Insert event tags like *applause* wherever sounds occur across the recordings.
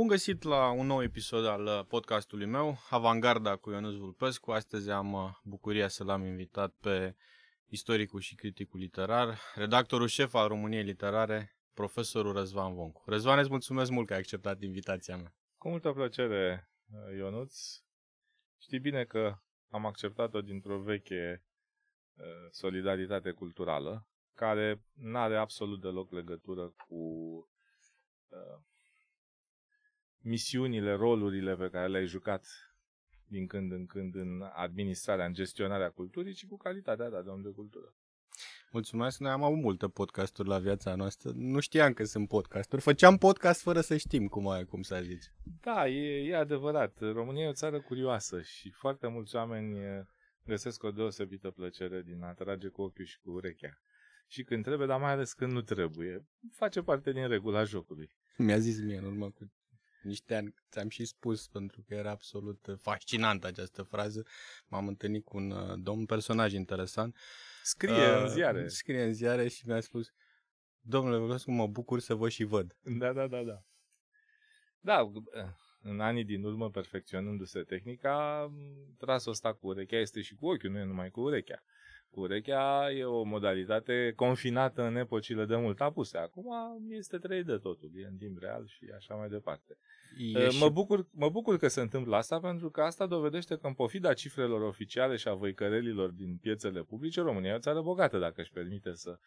Bun găsit la un nou episod al uh, podcastului meu, Avangarda cu Ionuț Vulpescu. Astăzi am uh, bucuria să l-am invitat pe istoricul și criticul literar, redactorul șef al României Literare, profesorul Răzvan Voncu. Răzvan, îți mulțumesc mult că ai acceptat invitația mea. Cu multă plăcere, uh, Ionuț. Știi bine că am acceptat-o dintr-o veche solidaritate culturală, care nu are absolut deloc legătură cu misiunile, rolurile pe care le-ai jucat din când în când în administrarea, în gestionarea culturii, ci cu calitatea ta de om de cultură. Mulțumesc, noi am avut multe podcasturi la viața noastră. Nu știam că sunt podcasturi. Făceam podcast fără să știm cum, ai, cum să zici. Da, e, e adevărat. România e o țară curioasă și foarte mulți oameni găsesc o deosebită plăcere din a trage cu ochiul și cu urechea. Și când trebuie, dar mai ales când nu trebuie. Face parte din regula jocului. Mi-a zis mie în urmă cu niște ani, ți-am și spus, pentru că era absolut uh, fascinantă această frază, m-am întâlnit cu un uh, domn, personaj interesant. Scrie uh, în ziare. Scrie în ziare și mi-a spus, domnule Vlăscu, mă bucur să vă și văd. Da, da, da, da. Da, uh, în anii din urmă, perfecționându-se tehnica, trasul ăsta cu urechea este și cu ochiul, nu e numai cu urechea. Urechea e o modalitate confinată în epocile de mult apuse. Acum este 3 de totul, e în timp real și așa mai departe. E ă, mă, și... bucur, mă bucur că se întâmplă asta pentru că asta dovedește că în pofida cifrelor oficiale și a văicărelilor din piețele publice, România e o țară bogată dacă își permite să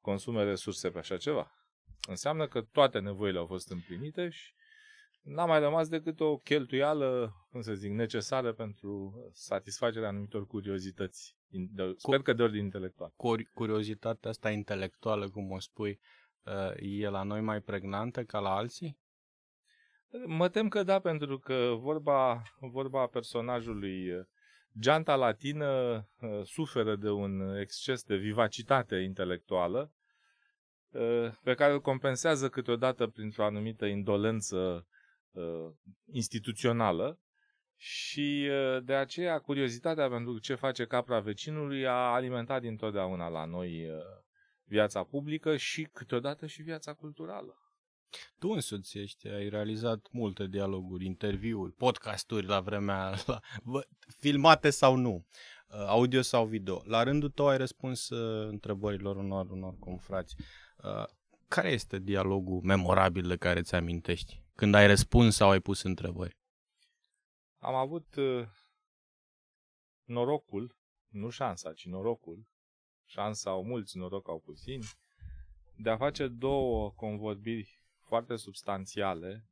consume resurse pe așa ceva. Înseamnă că toate nevoile au fost împlinite și n-a mai rămas decât o cheltuială, cum să zic, necesară pentru satisfacerea anumitor curiozități de, sper că de ordin intelectual. Curiozitatea asta intelectuală, cum o spui, uh, e la noi mai pregnantă ca la alții? Mă tem că da, pentru că vorba, vorba personajului uh, geanta latină uh, suferă de un exces de vivacitate intelectuală pe care îl compensează câteodată printr-o anumită indolență instituțională și uh, de aceea curiozitatea pentru ce face capra vecinului a alimentat dintotdeauna la noi uh, viața publică și câteodată și viața culturală. Tu însuți ești, ai realizat multe dialoguri, interviuri, podcasturi la vremea la, filmate sau nu, uh, audio sau video. La rândul tău ai răspuns întrebărilor unor, unor confrați. Care este dialogul memorabil de care ți amintești? Când ai răspuns sau ai pus întrebări? Am avut uh, norocul, nu șansa, ci norocul, șansa au mulți, noroc au puțini, de a face două convorbiri foarte substanțiale,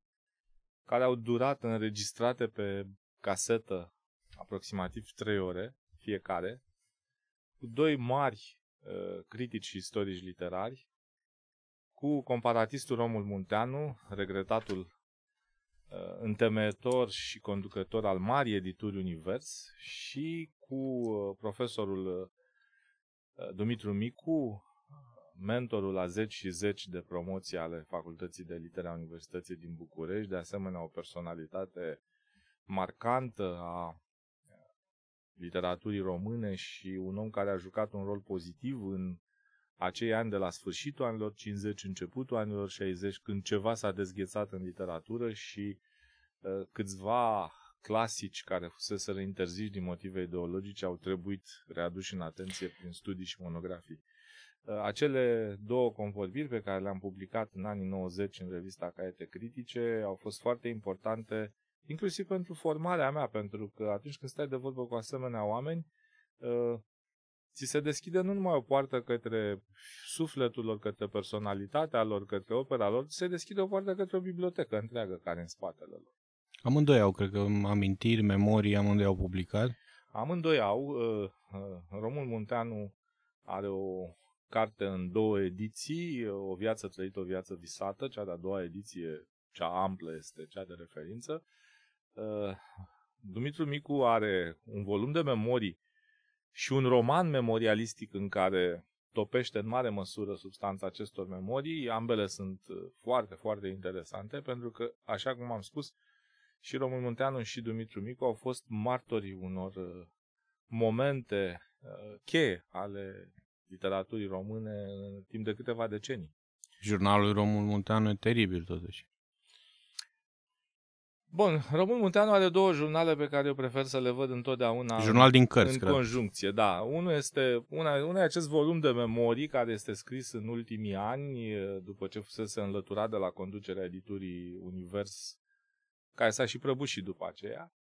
care au durat înregistrate pe casetă aproximativ 3 ore fiecare, cu doi mari uh, critici și istorici literari, cu comparatistul Romul Munteanu, regretatul Uh, întemeitor și conducător al marii edituri Univers și cu uh, profesorul uh, Dumitru Micu, mentorul a 10 și 10 de promoții ale Facultății de Litere a Universității din București, de asemenea o personalitate marcantă a literaturii române și un om care a jucat un rol pozitiv în acei ani de la sfârșitul anilor 50, începutul anilor 60, când ceva s-a dezghețat în literatură și uh, câțiva clasici care fusese interziși din motive ideologice au trebuit readuși în atenție prin studii și monografii. Uh, acele două convorbiri pe care le-am publicat în anii 90 în revista Caiete Critice au fost foarte importante, inclusiv pentru formarea mea, pentru că atunci când stai de vorbă cu asemenea oameni, ă, ți se deschide nu numai o poartă către sufletul lor, către personalitatea lor, către opera lor, ți se deschide o poartă către o bibliotecă întreagă care în spatele lor. Amândoi au, cred că, amintiri, memorii, amândoi au publicat. Amândoi au. Uh, uh, Romul Munteanu are o carte în două ediții, O viață trăită, o viață visată, cea de-a doua ediție, cea amplă este cea de referință. Uh, Dumitru Micu are un volum de memorii și un roman memorialistic în care topește în mare măsură substanța acestor memorii. Ambele sunt uh, foarte, foarte interesante pentru că, așa cum am spus, și Român Munteanu și Dumitru Micu au fost martorii unor uh, momente uh, cheie ale literaturii române în timp de câteva decenii. Jurnalul Român Munteanu e teribil totuși. Bun, Român Munteanu are două jurnale pe care eu prefer să le văd întotdeauna Jurnal din cărți, în cred. conjuncție, da. Unul este, una, una e acest volum de memorii care este scris în ultimii ani, după ce fusese înlăturat de la conducerea editurii Univers, care s-a și prăbușit după aceea.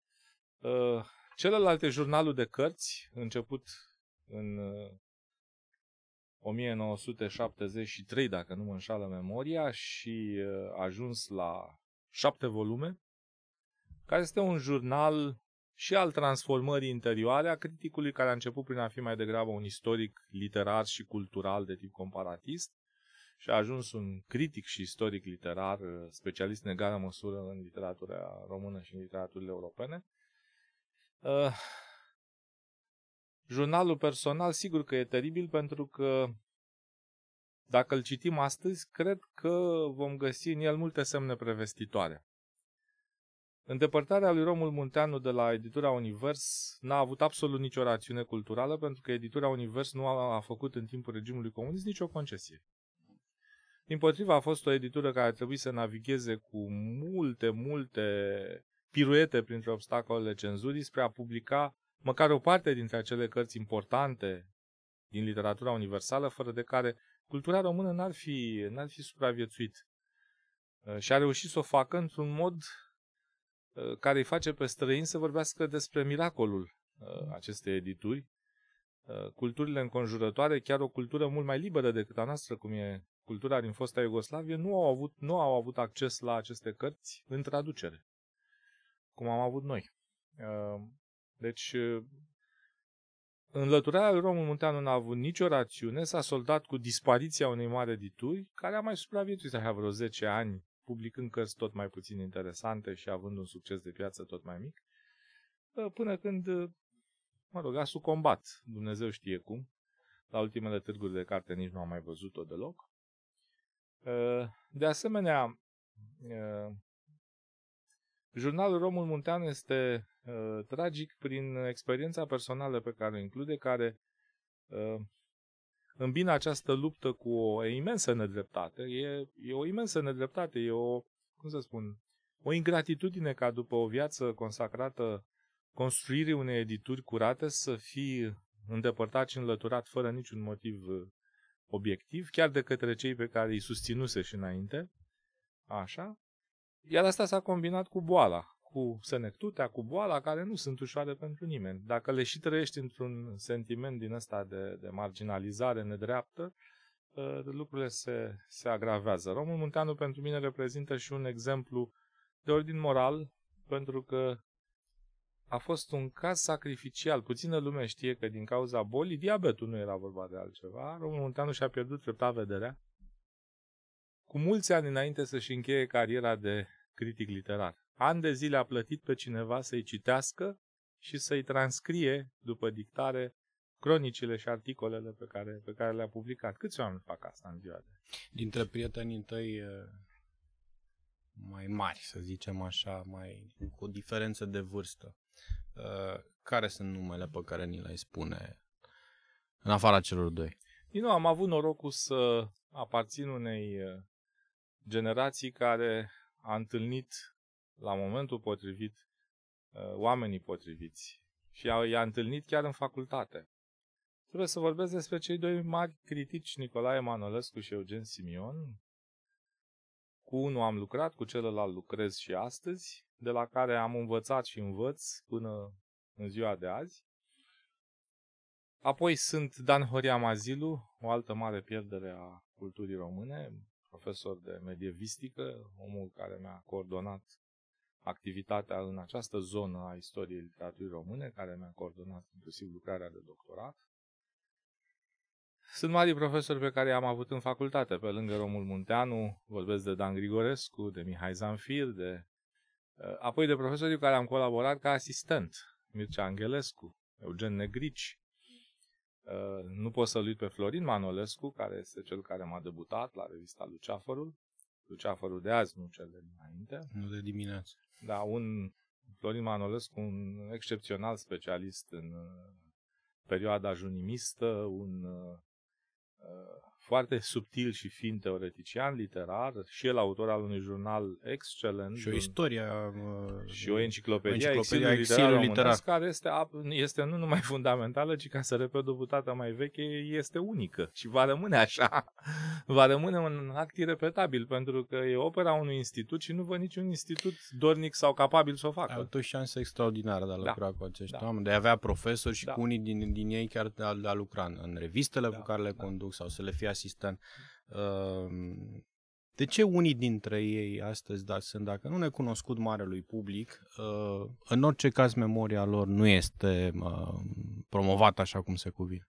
Uh, celălalt e jurnalul de cărți, început în 1973, uh, dacă nu mă înșală memoria, și uh, ajuns la șapte volume care este un jurnal și al transformării interioare a criticului care a început prin a fi mai degrabă un istoric literar și cultural de tip comparatist și a ajuns un critic și istoric literar, uh, specialist în egală măsură în literatura română și în literaturile europene. Uh, jurnalul personal, sigur că e teribil pentru că dacă îl citim astăzi, cred că vom găsi în el multe semne prevestitoare. Îndepărtarea lui Romul Munteanu de la editura Univers n-a avut absolut nicio rațiune culturală pentru că editura Univers nu a, a făcut în timpul regimului comunist nicio concesie. Din potriva, a fost o editură care a trebuit să navigheze cu multe, multe piruete printre obstacolele cenzurii spre a publica măcar o parte dintre acele cărți importante din literatura universală, fără de care cultura română n-ar fi, n-ar fi supraviețuit. Uh, și a reușit să o facă într-un mod Uh, care îi face pe străini să vorbească despre miracolul uh, acestei edituri, uh, culturile înconjurătoare, chiar o cultură mult mai liberă decât a noastră, cum e cultura din fosta Iugoslavie, nu au avut, nu au avut acces la aceste cărți în traducere, cum am avut noi. Deci, înlăturarea lui Romul Munteanu n-a avut nicio rațiune, s-a soldat cu dispariția unei mari edituri, care a mai supraviețuit, așa vreo 10 ani, publicând cărți tot mai puțin interesante și având un succes de piață tot mai mic, ă, până când, ă, mă rog, a sucombat, Dumnezeu știe cum, la ultimele târguri de carte nici nu am mai văzut-o deloc. Ă, de asemenea, jurnalul Romul Muntean este tragic prin experiența personală pe care o include, care îmbină această luptă cu o imensă nedreptate. E, e o imensă nedreptate, e o, cum să spun, o ingratitudine ca după o viață consacrată construirii unei edituri curate să fii îndepărtat și înlăturat fără niciun motiv obiectiv, chiar de către cei pe care îi susținuse și înainte. Așa. Iar asta s-a combinat cu boala cu sănătutea, cu boala, care nu sunt ușoare pentru nimeni. Dacă le și trăiești într-un sentiment din ăsta de, de marginalizare nedreaptă, uh, lucrurile se, se agravează. Romul Munteanu pentru mine reprezintă și un exemplu de ordin moral, pentru că a fost un caz sacrificial. Puțină lume știe că din cauza bolii, diabetul nu era vorba de altceva. Romul Munteanu și-a pierdut treptat vederea. Cu mulți ani înainte să-și încheie cariera de critic literar ani de zile a plătit pe cineva să-i citească și să-i transcrie după dictare cronicile și articolele pe care, pe care le-a publicat. Câți oameni fac asta în ziua de? Dintre prietenii tăi mai mari, să zicem așa, mai cu diferență de vârstă, care sunt numele pe care ni le spune în afara celor doi? Din nou, am avut norocul să aparțin unei generații care a întâlnit la momentul potrivit, uh, oamenii potriviți. Și i-a întâlnit chiar în facultate. Trebuie să vorbesc despre cei doi mari critici, Nicolae Manolescu și Eugen Simion. Cu unul am lucrat, cu celălalt lucrez și astăzi, de la care am învățat și învăț până în ziua de azi. Apoi sunt Dan Horia Mazilu, o altă mare pierdere a culturii române, profesor de medievistică, omul care mi-a coordonat activitatea în această zonă a istoriei literaturii române, care mi-a coordonat inclusiv lucrarea de doctorat. Sunt mari profesori pe care i-am avut în facultate, pe lângă Romul Munteanu, vorbesc de Dan Grigorescu, de Mihai Zanfir, de, uh, apoi de profesorii cu care am colaborat ca asistent, Mircea Angelescu, Eugen Negrici, uh, nu pot să-l uit pe Florin Manolescu, care este cel care m-a debutat la revista Luceafărul, Luceafărul de azi, nu cel de dinainte. Nu de dimineață. Da, un Florin Manolescu, un excepțional specialist în uh, perioada junimistă, un uh, uh foarte subtil și fin teoretician, literar, și el autor al unui jurnal excelent. Și o istorie. Uh, și o enciclopedie, enciclopedie a exilului literar, literar. care este, este nu numai fundamentală, ci ca să repet o butată mai veche, este unică și va rămâne așa. *laughs* Va rămâne un act irepetabil, pentru că e opera unui institut și nu văd niciun institut dornic sau capabil să o facă. Ai o șansă extraordinară de a lucra da. cu acești da. oameni, de a avea profesori și da. cu unii din, din ei chiar de a, de a lucra în, în revistele da. pe care le da. conduc sau să le fie asistent. Ehm, de ce unii dintre ei astăzi da, sunt, dacă nu necunoscut marelui public, ehm, în orice caz memoria lor nu este ehm, promovată așa cum se cuvine?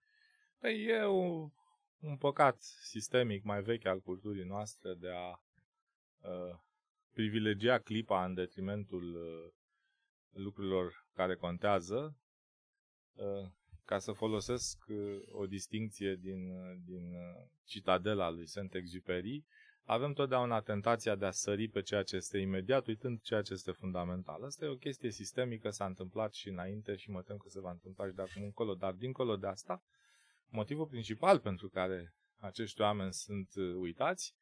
Păi e un, un păcat sistemic mai vechi al culturii noastre de a privilegia clipa în detrimentul lucrurilor care contează ca să folosesc uh, o distinție din, uh, din uh, citadela lui Saint-Exupéry, avem totdeauna tentația de a sări pe ceea ce este imediat, uitând ceea ce este fundamental. Asta e o chestie sistemică, s-a întâmplat și înainte și mă tem că se va întâmpla și de acum încolo. Dar dincolo de asta, motivul principal pentru care acești oameni sunt uitați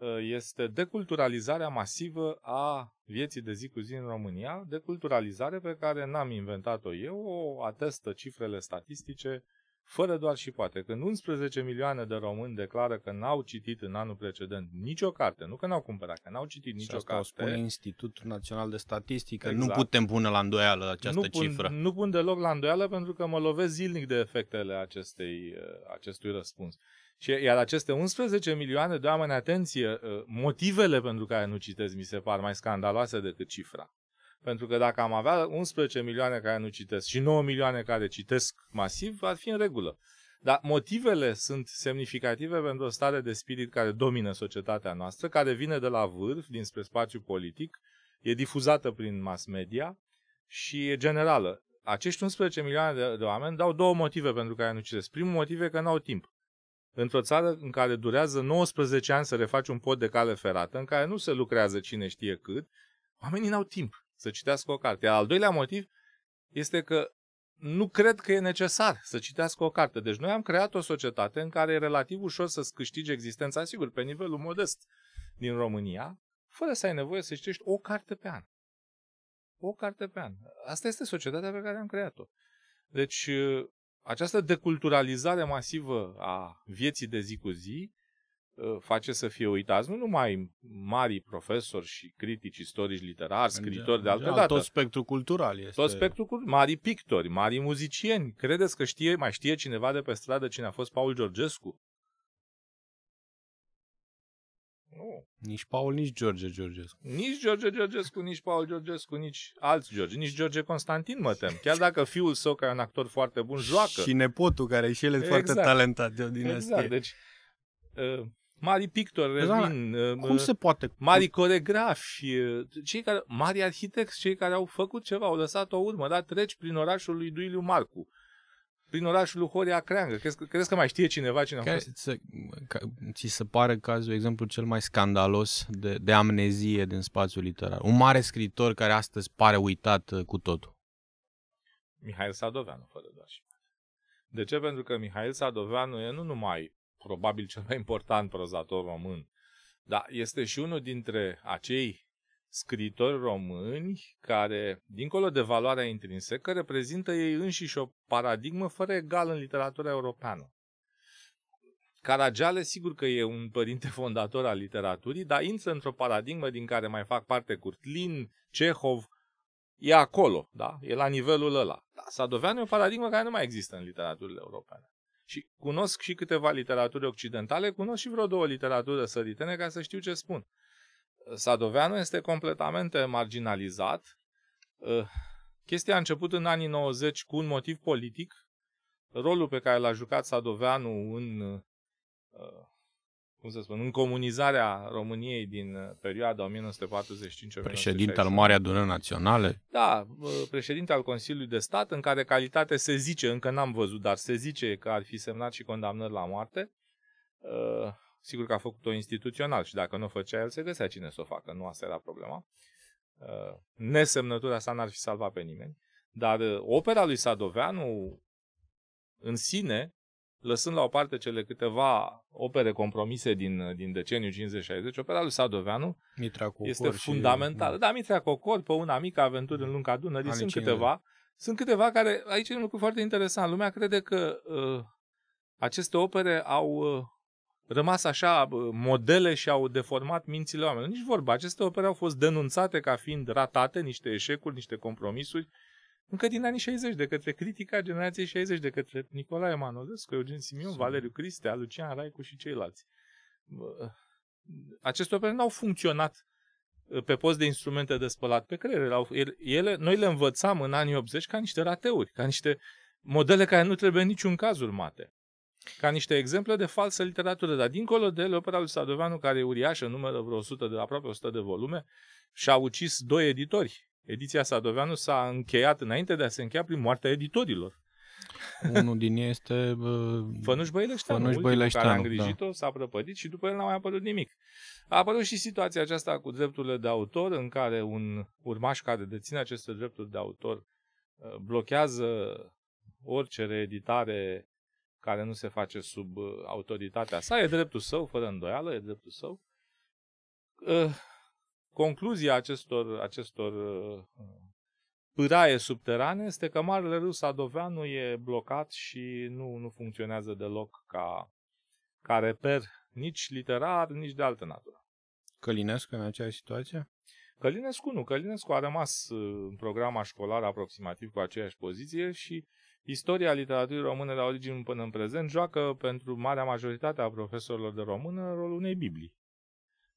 Ă, este deculturalizarea masivă a vieții de zi cu zi în România, deculturalizare pe care n-am inventat-o eu, o atestă cifrele statistice, fără doar și poate. Când 11 milioane de români declară că n-au citit în anul precedent nicio carte, nu că n-au cumpărat, că n-au citit și nicio asta carte. spune Institutul Național de Statistică. Exact. Nu putem pune la îndoială această nu pun, cifră. Nu pun deloc la îndoială pentru că mă lovesc zilnic de efectele acestei, ă, acestui răspuns. Și, iar aceste 11 milioane de oameni, atenție, ă, motivele pentru care nu citesc mi se par mai scandaloase decât cifra. Pentru că dacă am avea 11 milioane care nu citesc și 9 milioane care citesc masiv, ar fi în regulă. Dar motivele sunt semnificative pentru o stare de spirit care domină societatea noastră, care vine de la vârf, dinspre spațiu politic, e difuzată prin mass media și e generală. Acești 11 milioane de, de oameni dau două motive pentru care nu citesc. Primul motiv e că nu au timp într-o țară în care durează 19 ani să refaci un pod de cale ferată, în care nu se lucrează cine știe cât, oamenii n-au timp să citească o carte. Iar al doilea motiv este că nu cred că e necesar să citească o carte. Deci noi am creat o societate în care e relativ ușor să-ți câștigi existența, sigur, pe nivelul modest din România, fără să ai nevoie să citești o carte pe an. O carte pe an. Asta este societatea pe care am creat-o. Deci, această deculturalizare masivă a vieții de zi cu zi ă, face să fie uitați nu numai mari profesori și critici, istorici, literari, scritori de altă dată. Tot spectrul cultural este. Tot spectrul cultural. Mari pictori, mari muzicieni. Credeți că știe, mai știe cineva de pe stradă cine a fost Paul Georgescu? Nu. Nici Paul, nici George Georgescu. Nici George Georgescu, nici Paul Georgescu, nici alți George, nici George Constantin, mă tem. Chiar dacă fiul său, care e un actor foarte bun, joacă. Și nepotul, care e și el exact. foarte talentat de o exact, dinastie. Exact, deci... Uh, mari pictori, păi, da, da, uh, cum uh, se poate? Mari coregrafi, uh, cei care, mari arhitecți, cei care au făcut ceva, au lăsat o urmă, dar treci prin orașul lui Duiliu Marcu prin orașul lui Horia Creangă. Crezi, crezi că mai știe cineva cine Care a fost? Se, ca, ți se pare cazul, exemplu, cel mai scandalos de, de amnezie din spațiul literar? Un mare scriitor care astăzi pare uitat uh, cu totul. Mihail Sadoveanu, fără doar și De ce? Pentru că Mihail Sadoveanu e nu numai probabil cel mai important prozator român, dar este și unul dintre acei scritori români care, dincolo de valoarea intrinsecă, reprezintă ei înșiși o paradigmă fără egal în literatura europeană. Caragiale, sigur că e un părinte fondator al literaturii, dar intră într-o paradigmă din care mai fac parte Curtlin, Cehov, e acolo, da? e la nivelul ăla. Da, Sadoveanu e o paradigmă care nu mai există în literaturile europene. Și cunosc și câteva literaturi occidentale, cunosc și vreo două literatură săritene ca să știu ce spun. Sadoveanu este completamente marginalizat. Eh, chestia a început în anii 90 cu un motiv politic. Rolul pe care l-a jucat Sadoveanu în, eh, cum să spun, în comunizarea României din perioada 1945 Președinte al Marea Adunări Naționale. Da, eh, președinte al Consiliului de Stat, în care calitate se zice, încă n-am văzut, dar se zice că ar fi semnat și condamnări la moarte. Sigur că a făcut-o instituțional și dacă nu o făcea el, se găsea cine să o facă. Nu asta era problema. Uh, nesemnătura asta n-ar fi salvat pe nimeni. Dar uh, opera lui Sadoveanu în sine, lăsând la o parte cele câteva opere compromise din, uh, din deceniul 50-60, opera lui Sadoveanu Mitra Cocor este fundamentală. Și... Mm. Da, Mitra Cocor, pe una mică aventură în lunga Dunării, sunt câteva. Sunt câteva care, aici e un lucru foarte interesant, lumea crede că uh, aceste opere au uh, rămas așa modele și au deformat mințile oamenilor. Nici vorba. Aceste opere au fost denunțate ca fiind ratate, niște eșecuri, niște compromisuri, încă din anii 60, de către critica generației 60, de către Nicolae Manolescu, Eugen Simion, Valeriu Cristea, Lucian Raicu și ceilalți. Aceste opere n-au funcționat ă, pe post de instrumente de spălat pe creier. Ele, noi le învățam în anii 80 ca niște rateuri, ca niște modele care nu trebuie în niciun caz urmate ca niște exemple de falsă literatură, dar dincolo de opera lui Sadoveanu, care e uriașă, numără vreo 100 de aproape 100 de volume, și-a ucis doi editori. Ediția Sadoveanu s-a încheiat înainte de a se încheia prin moartea editorilor. Unul din ei este bă... Fănuș Băileșteanu, Fănuș Băileșteanu care a da. îngrijit-o, da. s-a prăpădit și după el n-a mai apărut nimic. A apărut și situația aceasta cu drepturile de autor, în care un urmaș care deține aceste drepturi de autor uh, blochează orice reeditare care nu se face sub uh, autoritatea sa, e dreptul său, fără îndoială, e dreptul său. Uh, concluzia acestor, acestor uh, pâraie subterane este că Marele Rus Adoveanu e blocat și nu, nu funcționează deloc ca, ca reper nici literar, nici de altă natură. Călinescu în aceeași situație? Călinescu nu. Călinescu a rămas în programa școlară aproximativ cu aceeași poziție și Istoria literaturii române la origini până în prezent joacă pentru marea majoritate a profesorilor de română rolul unei Biblii.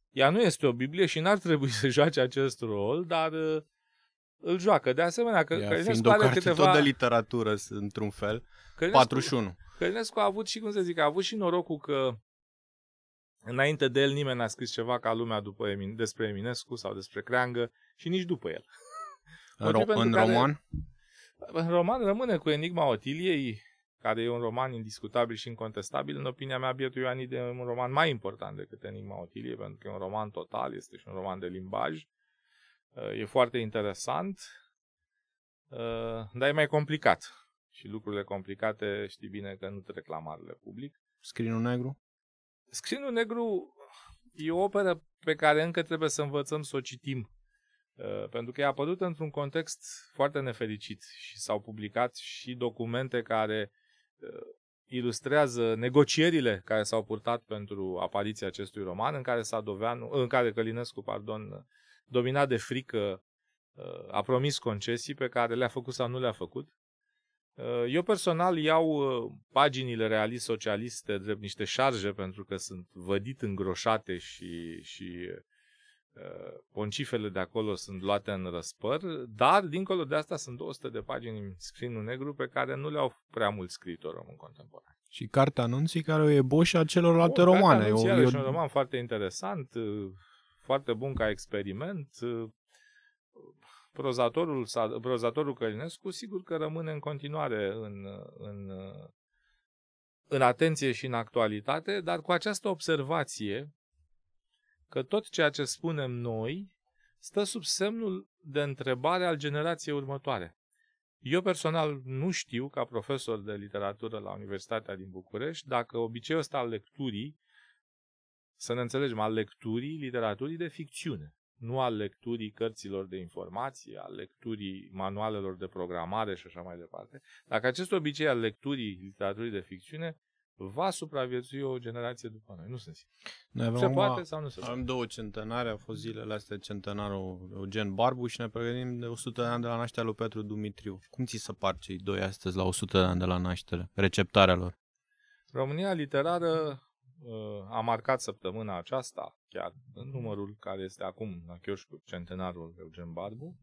Ea nu este o Biblie și n-ar trebui să joace acest rol, dar uh, îl joacă. De asemenea, că Ia, Călinescu carte câteva... tot de literatură, într-un fel, Călinescu, 41. Călinescu a avut și, cum să zic, a avut și norocul că înainte de el nimeni n-a scris ceva ca lumea după Emin, despre Eminescu sau despre Creangă și nici după el. Ro- în care, Roman rămâne cu Enigma Otiliei, care e un roman indiscutabil și incontestabil. În opinia mea, Bietul Ioanid e un roman mai important decât Enigma Otiliei, pentru că e un roman total, este și un roman de limbaj. E foarte interesant, dar e mai complicat. Și lucrurile complicate știi bine că nu trec la marele public. Scrinul negru? Scrinul negru e o operă pe care încă trebuie să învățăm să o citim. Uh, pentru că a apărut într-un context foarte nefericit și s-au publicat și documente care uh, ilustrează negocierile care s-au purtat pentru apariția acestui roman, în care, Sadoveanu, uh, în care Călinescu pardon, dominat de frică a promis concesii pe care le-a făcut sau nu le-a făcut. Eu personal iau paginile realist-socialiste drept niște șarje pentru că sunt vădit îngroșate și, și Uh, poncifele de acolo sunt luate în răspăr, dar dincolo de asta sunt 200 de pagini în scrinul negru pe care nu le-au prea mulți scritor români contemporani. Și cartea anunții care e boșa celorlalte o, romane. E un eu... roman foarte interesant, uh, foarte bun ca experiment. Uh, prozatorul, prozatorul Călinescu sigur că rămâne în continuare în, în, în atenție și în actualitate, dar cu această observație că tot ceea ce spunem noi stă sub semnul de întrebare al generației următoare. Eu personal nu știu, ca profesor de literatură la Universitatea din București, dacă obiceiul ăsta al lecturii, să ne înțelegem, al lecturii literaturii de ficțiune, nu al lecturii cărților de informații, al lecturii manualelor de programare și așa mai departe, dacă acest obicei al lecturii literaturii de ficțiune va supraviețui o generație după noi. Nu sunt sigur. se poate sau nu se poate. Am două centenare, a fost zilele astea centenarul Eugen Barbu și ne pregătim de 100 de ani de la nașterea lui Petru Dumitriu. Cum ți se par cei doi astăzi la 100 de ani de la naștere, receptarea lor? România literară uh, a marcat săptămâna aceasta, chiar în numărul care este acum la Chioșcu, centenarul Eugen Barbu,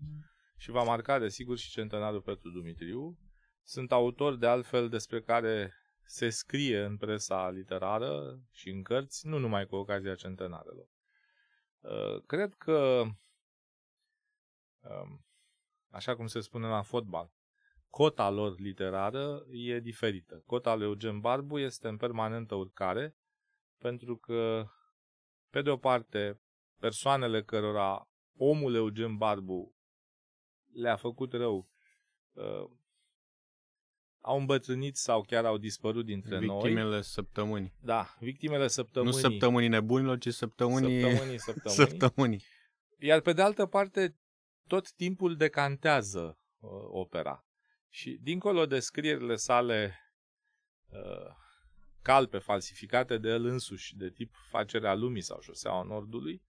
și va marca, desigur, și centenarul Petru Dumitriu. Sunt autori, de altfel, despre care se scrie în presa literară și în cărți, nu numai cu ocazia centenarelor. Uh, cred că, um, așa cum se spune la fotbal, cota lor literară e diferită. Cota lui Eugen Barbu este în permanentă urcare, pentru că, pe de o parte, persoanele cărora omul Eugen Barbu le-a făcut rău uh, au îmbătrânit sau chiar au dispărut dintre victimele noi. Victimele săptămânii. Da, victimele săptămânii. Nu săptămânii nebunilor, ci săptămânii... Săptămânii, *laughs* săptămânii. săptămânii. Iar pe de altă parte, tot timpul decantează uh, opera. Și dincolo de scrierile sale uh, calpe, falsificate de el însuși, de tip facerea lumii sau șoseaua Nordului,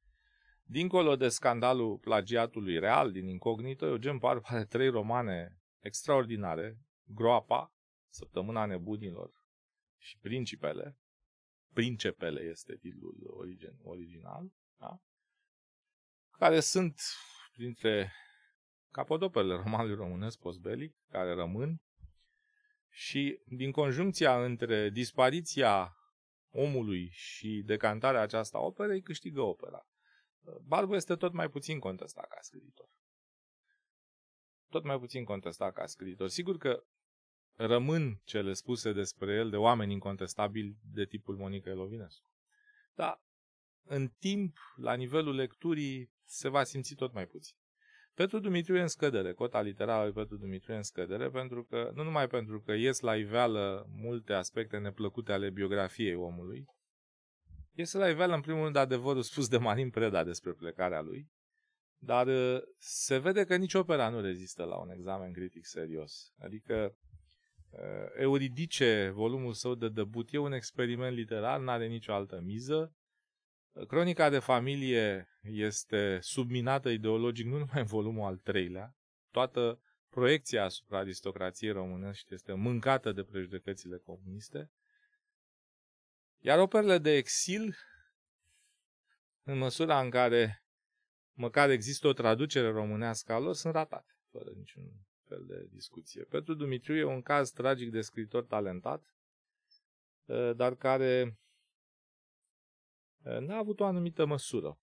dincolo de scandalul plagiatului real din Incognito, Eugen Barb are trei romane extraordinare, groapa, săptămâna nebunilor și principele, Principele este titlul origin, original, da? care sunt printre capodoperele romanului românesc postbelic, care rămân, și din conjuncția între dispariția omului și decantarea aceasta operei, câștigă opera. Barbu este tot mai puțin contestat ca scriitor. Tot mai puțin contestat ca scriitor. Sigur că rămân cele spuse despre el de oameni incontestabili de tipul Monica Elovinescu. Dar în timp, la nivelul lecturii, se va simți tot mai puțin. Petru Dumitriu e în scădere, cota literală lui Petru Dumitriu e în scădere, pentru că, nu numai pentru că ies la iveală multe aspecte neplăcute ale biografiei omului, ies la iveală în primul rând adevărul spus de Marin Preda despre plecarea lui, dar uh, se vede că nici opera nu rezistă la un examen critic serios. Adică Uh, Euridice, volumul său de debut, e un experiment literar, nu are nicio altă miză. Uh, Cronica de familie este subminată ideologic nu numai în volumul al treilea, toată proiecția asupra aristocrației românești este mâncată de prejudecățile comuniste, iar operele de exil, în măsura în care măcar există o traducere românească a lor, sunt ratate, fără niciun fel de discuție. Petru Dumitriu e un caz tragic de scriitor talentat, ă, dar care ă, n-a avut o anumită măsură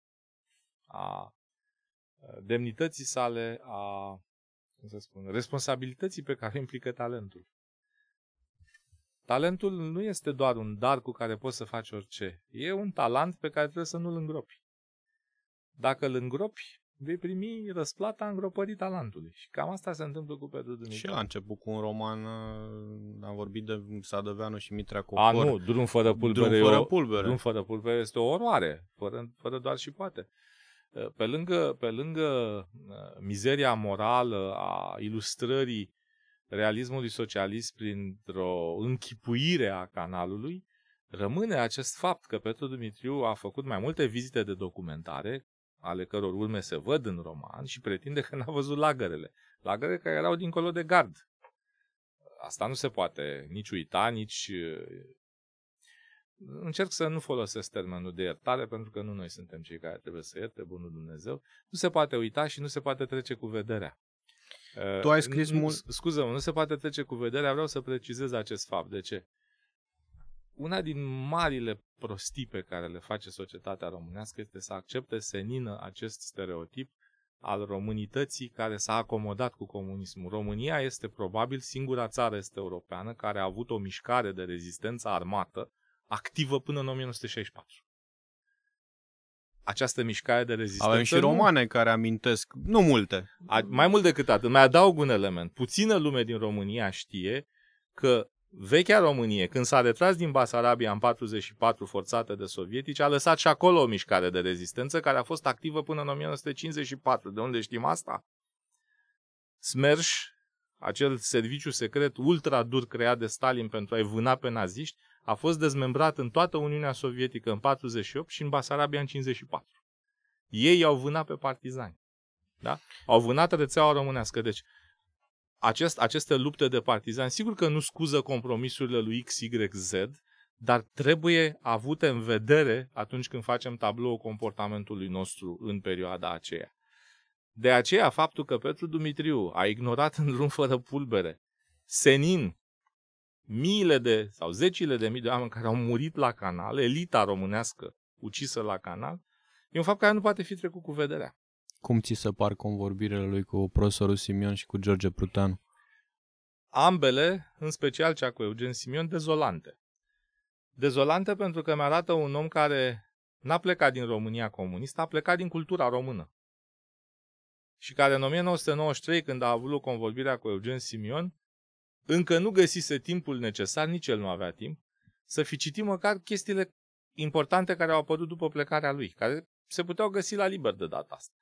a ă, demnității sale, a cum să spun, responsabilității pe care implică talentul. Talentul nu este doar un dar cu care poți să faci orice. E un talent pe care trebuie să nu-l îngropi. Dacă îl îngropi, vei primi răsplata îngropării talentului. Și cam asta se întâmplă cu Petru Dumitru. Și la început cu un roman uh, am vorbit de Sadoveanu și Mitrea Copor. A, nu, Drum fără pulbere. Drum fără pulbere. drum fără pulbere este o oroare, fără, fără doar și poate. Uh, pe lângă, pe lângă uh, mizeria morală a ilustrării realismului socialist printr-o închipuire a canalului, rămâne acest fapt că Petru Dumitriu a făcut mai multe vizite de documentare ale căror urme se văd în roman și pretinde că n-a văzut lagărele. Lagărele care erau dincolo de gard. Asta nu se poate nici uita, nici... Uh, încerc să nu folosesc termenul de iertare, pentru că nu noi suntem cei care trebuie să ierte, bunul Dumnezeu. Nu se poate uita și nu se poate trece cu vederea. Tu ai scris uh, mult... Scuză, mă nu se poate trece cu vederea, vreau să precizez acest fapt. De ce? una din marile prostii pe care le face societatea românească este să accepte senină acest stereotip al românității care s-a acomodat cu comunismul. România este probabil singura țară este europeană care a avut o mișcare de rezistență armată activă până în 1964 această mișcare de rezistență. Avem și romane care amintesc, nu multe. A, mai mult decât atât, mai adaug un element. Puțină lume din România știe că Vechea Românie, când s-a retras din Basarabia în 44 forțată de sovietici, a lăsat și acolo o mișcare de rezistență care a fost activă până în 1954. De unde știm asta? Smerș, acel serviciu secret ultra dur creat de Stalin pentru a-i vâna pe naziști, a fost dezmembrat în toată Uniunea Sovietică în 48 și în Basarabia în 54. Ei au vânat pe partizani. Da? Au vânat rețeaua românească. Deci, acest, aceste lupte de partizan sigur că nu scuză compromisurile lui XYZ, dar trebuie avute în vedere atunci când facem tablou comportamentului nostru în perioada aceea. De aceea, faptul că Petru Dumitriu a ignorat în drum fără pulbere, senin, miile de sau zecile de mii de oameni care au murit la canal, elita românească ucisă la canal, e un fapt care nu poate fi trecut cu vederea. Cum ți se par convorbirile lui cu profesorul Simion și cu George Pruteanu? Ambele, în special cea cu Eugen Simion, dezolante. Dezolante pentru că mi-arată un om care n-a plecat din România comunistă, a plecat din cultura română. Și care în 1993, când a avut convorbirea cu Eugen Simion, încă nu găsise timpul necesar, nici el nu avea timp, să fi citit măcar chestiile importante care au apărut după plecarea lui, care se puteau găsi la liber de data asta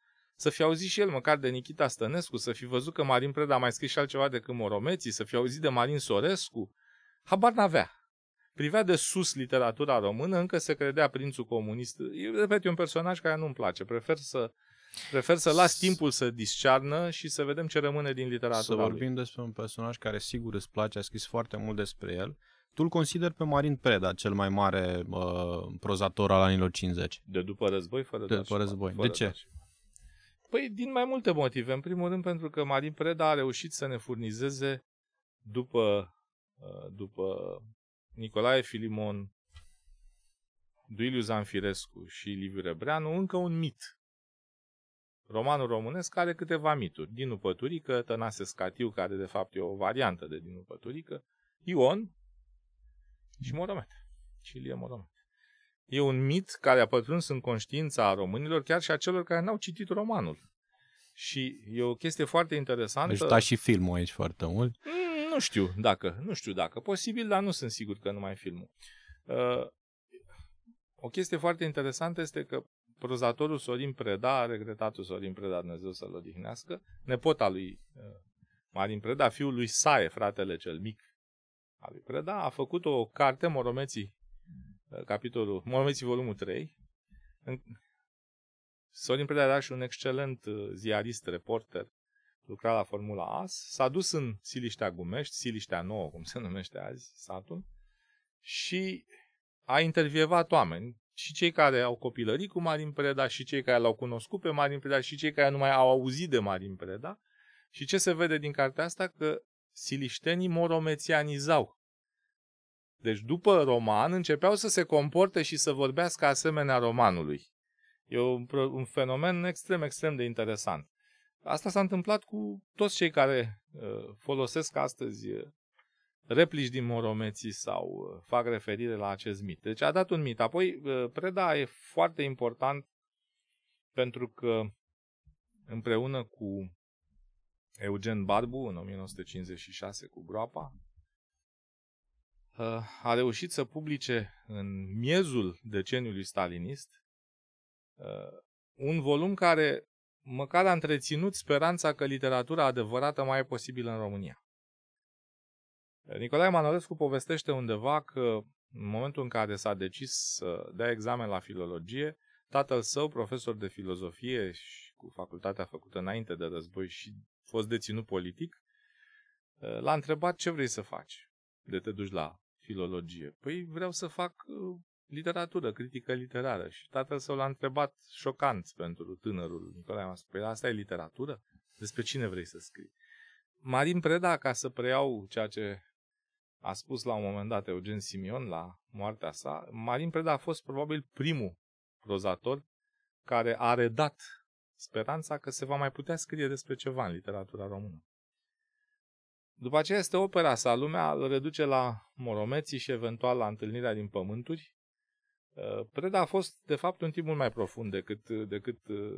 să fi auzit și el măcar de Nichita Stănescu, să fi văzut că Marin Preda a mai scris și altceva decât Moromeții, să fi auzit de Marin Sorescu, habar n-avea. Privea de sus literatura română, încă se credea prințul comunist. Eu, repet, e un personaj care nu-mi place. Prefer să, prefer să las timpul să discearnă și să vedem ce rămâne din literatura Să vorbim lui. despre un personaj care sigur îți place, a scris foarte mult despre el. Tu îl consider pe Marin Preda cel mai mare uh, prozator al anilor 50. De după război, fără De după război. Fără de ce? Dași. Păi din mai multe motive. În primul rând pentru că Marin Preda a reușit să ne furnizeze după, uh, după Nicolae Filimon, Duiliu Zanfirescu și Liviu Rebreanu încă un mit. Romanul românesc are câteva mituri. Dinu Păturică, Tănase Scatiu, care de fapt e o variantă de Dinu Păturică, Ion și Moromet. Și Ilie Moromet. E un mit care a pătruns în conștiința românilor, chiar și a celor care n-au citit romanul. Și e o chestie foarte interesantă. Deci da și filmul aici foarte mult. Mm, nu știu dacă, nu știu dacă. Posibil, dar nu sunt sigur că numai filmul. Uh, o chestie foarte interesantă este că prozatorul Sorin Preda, regretatul Sorin Preda, Dumnezeu să-l odihnească, nepota lui uh, Marin Preda, fiul lui Sae, fratele cel mic al lui Preda, a făcut o carte, Moromeții Uh, capitolul Mormeții, volumul 3. În... Sorin Predea era și un excelent uh, ziarist, reporter, lucra la Formula AS, s-a dus în Siliștea Gumești, Siliștea Nouă, cum se numește azi satul, și a intervievat oameni, și cei care au copilărit cu Marin Preda, și cei care l-au cunoscut pe Marin Preda, și cei care nu mai au auzit de Marin Preda. Și ce se vede din cartea asta? Că siliștenii moromețianizau deci după roman începeau să se comporte și să vorbească asemenea romanului. E un, un fenomen extrem, extrem de interesant. Asta s-a întâmplat cu toți cei care uh, folosesc astăzi uh, replici din Moromeții sau uh, fac referire la acest mit. Deci a dat un mit. Apoi, uh, Preda e foarte important pentru că împreună cu Eugen Barbu, în 1956, cu Groapa, Ă, a reușit să publice în miezul deceniului stalinist ă, un volum care măcar a întreținut speranța că literatura adevărată mai e posibilă în România. Nicolae Manolescu povestește undeva că în momentul în care s-a decis să dea examen la filologie, tatăl său, profesor de filozofie și cu facultatea făcută înainte de război și fost deținut politic, ă, l-a întrebat ce vrei să faci de te duci la filologie? Păi vreau să fac uh, literatură, critică literară. Și tatăl său l-a întrebat șocant pentru tânărul Nicolae Mascu. Păi asta e literatură? Despre cine vrei să scrii? Marin Preda, ca să preiau ceea ce a spus la un moment dat Eugen Simion la moartea sa, Marin Preda a fost probabil primul prozator care a redat speranța că se va mai putea scrie despre ceva în literatura română. După aceea este opera sa, lumea îl reduce la moromeții și eventual la întâlnirea din pământuri. Uh, Preda a fost, de fapt, un timp mult mai profund decât, decât uh,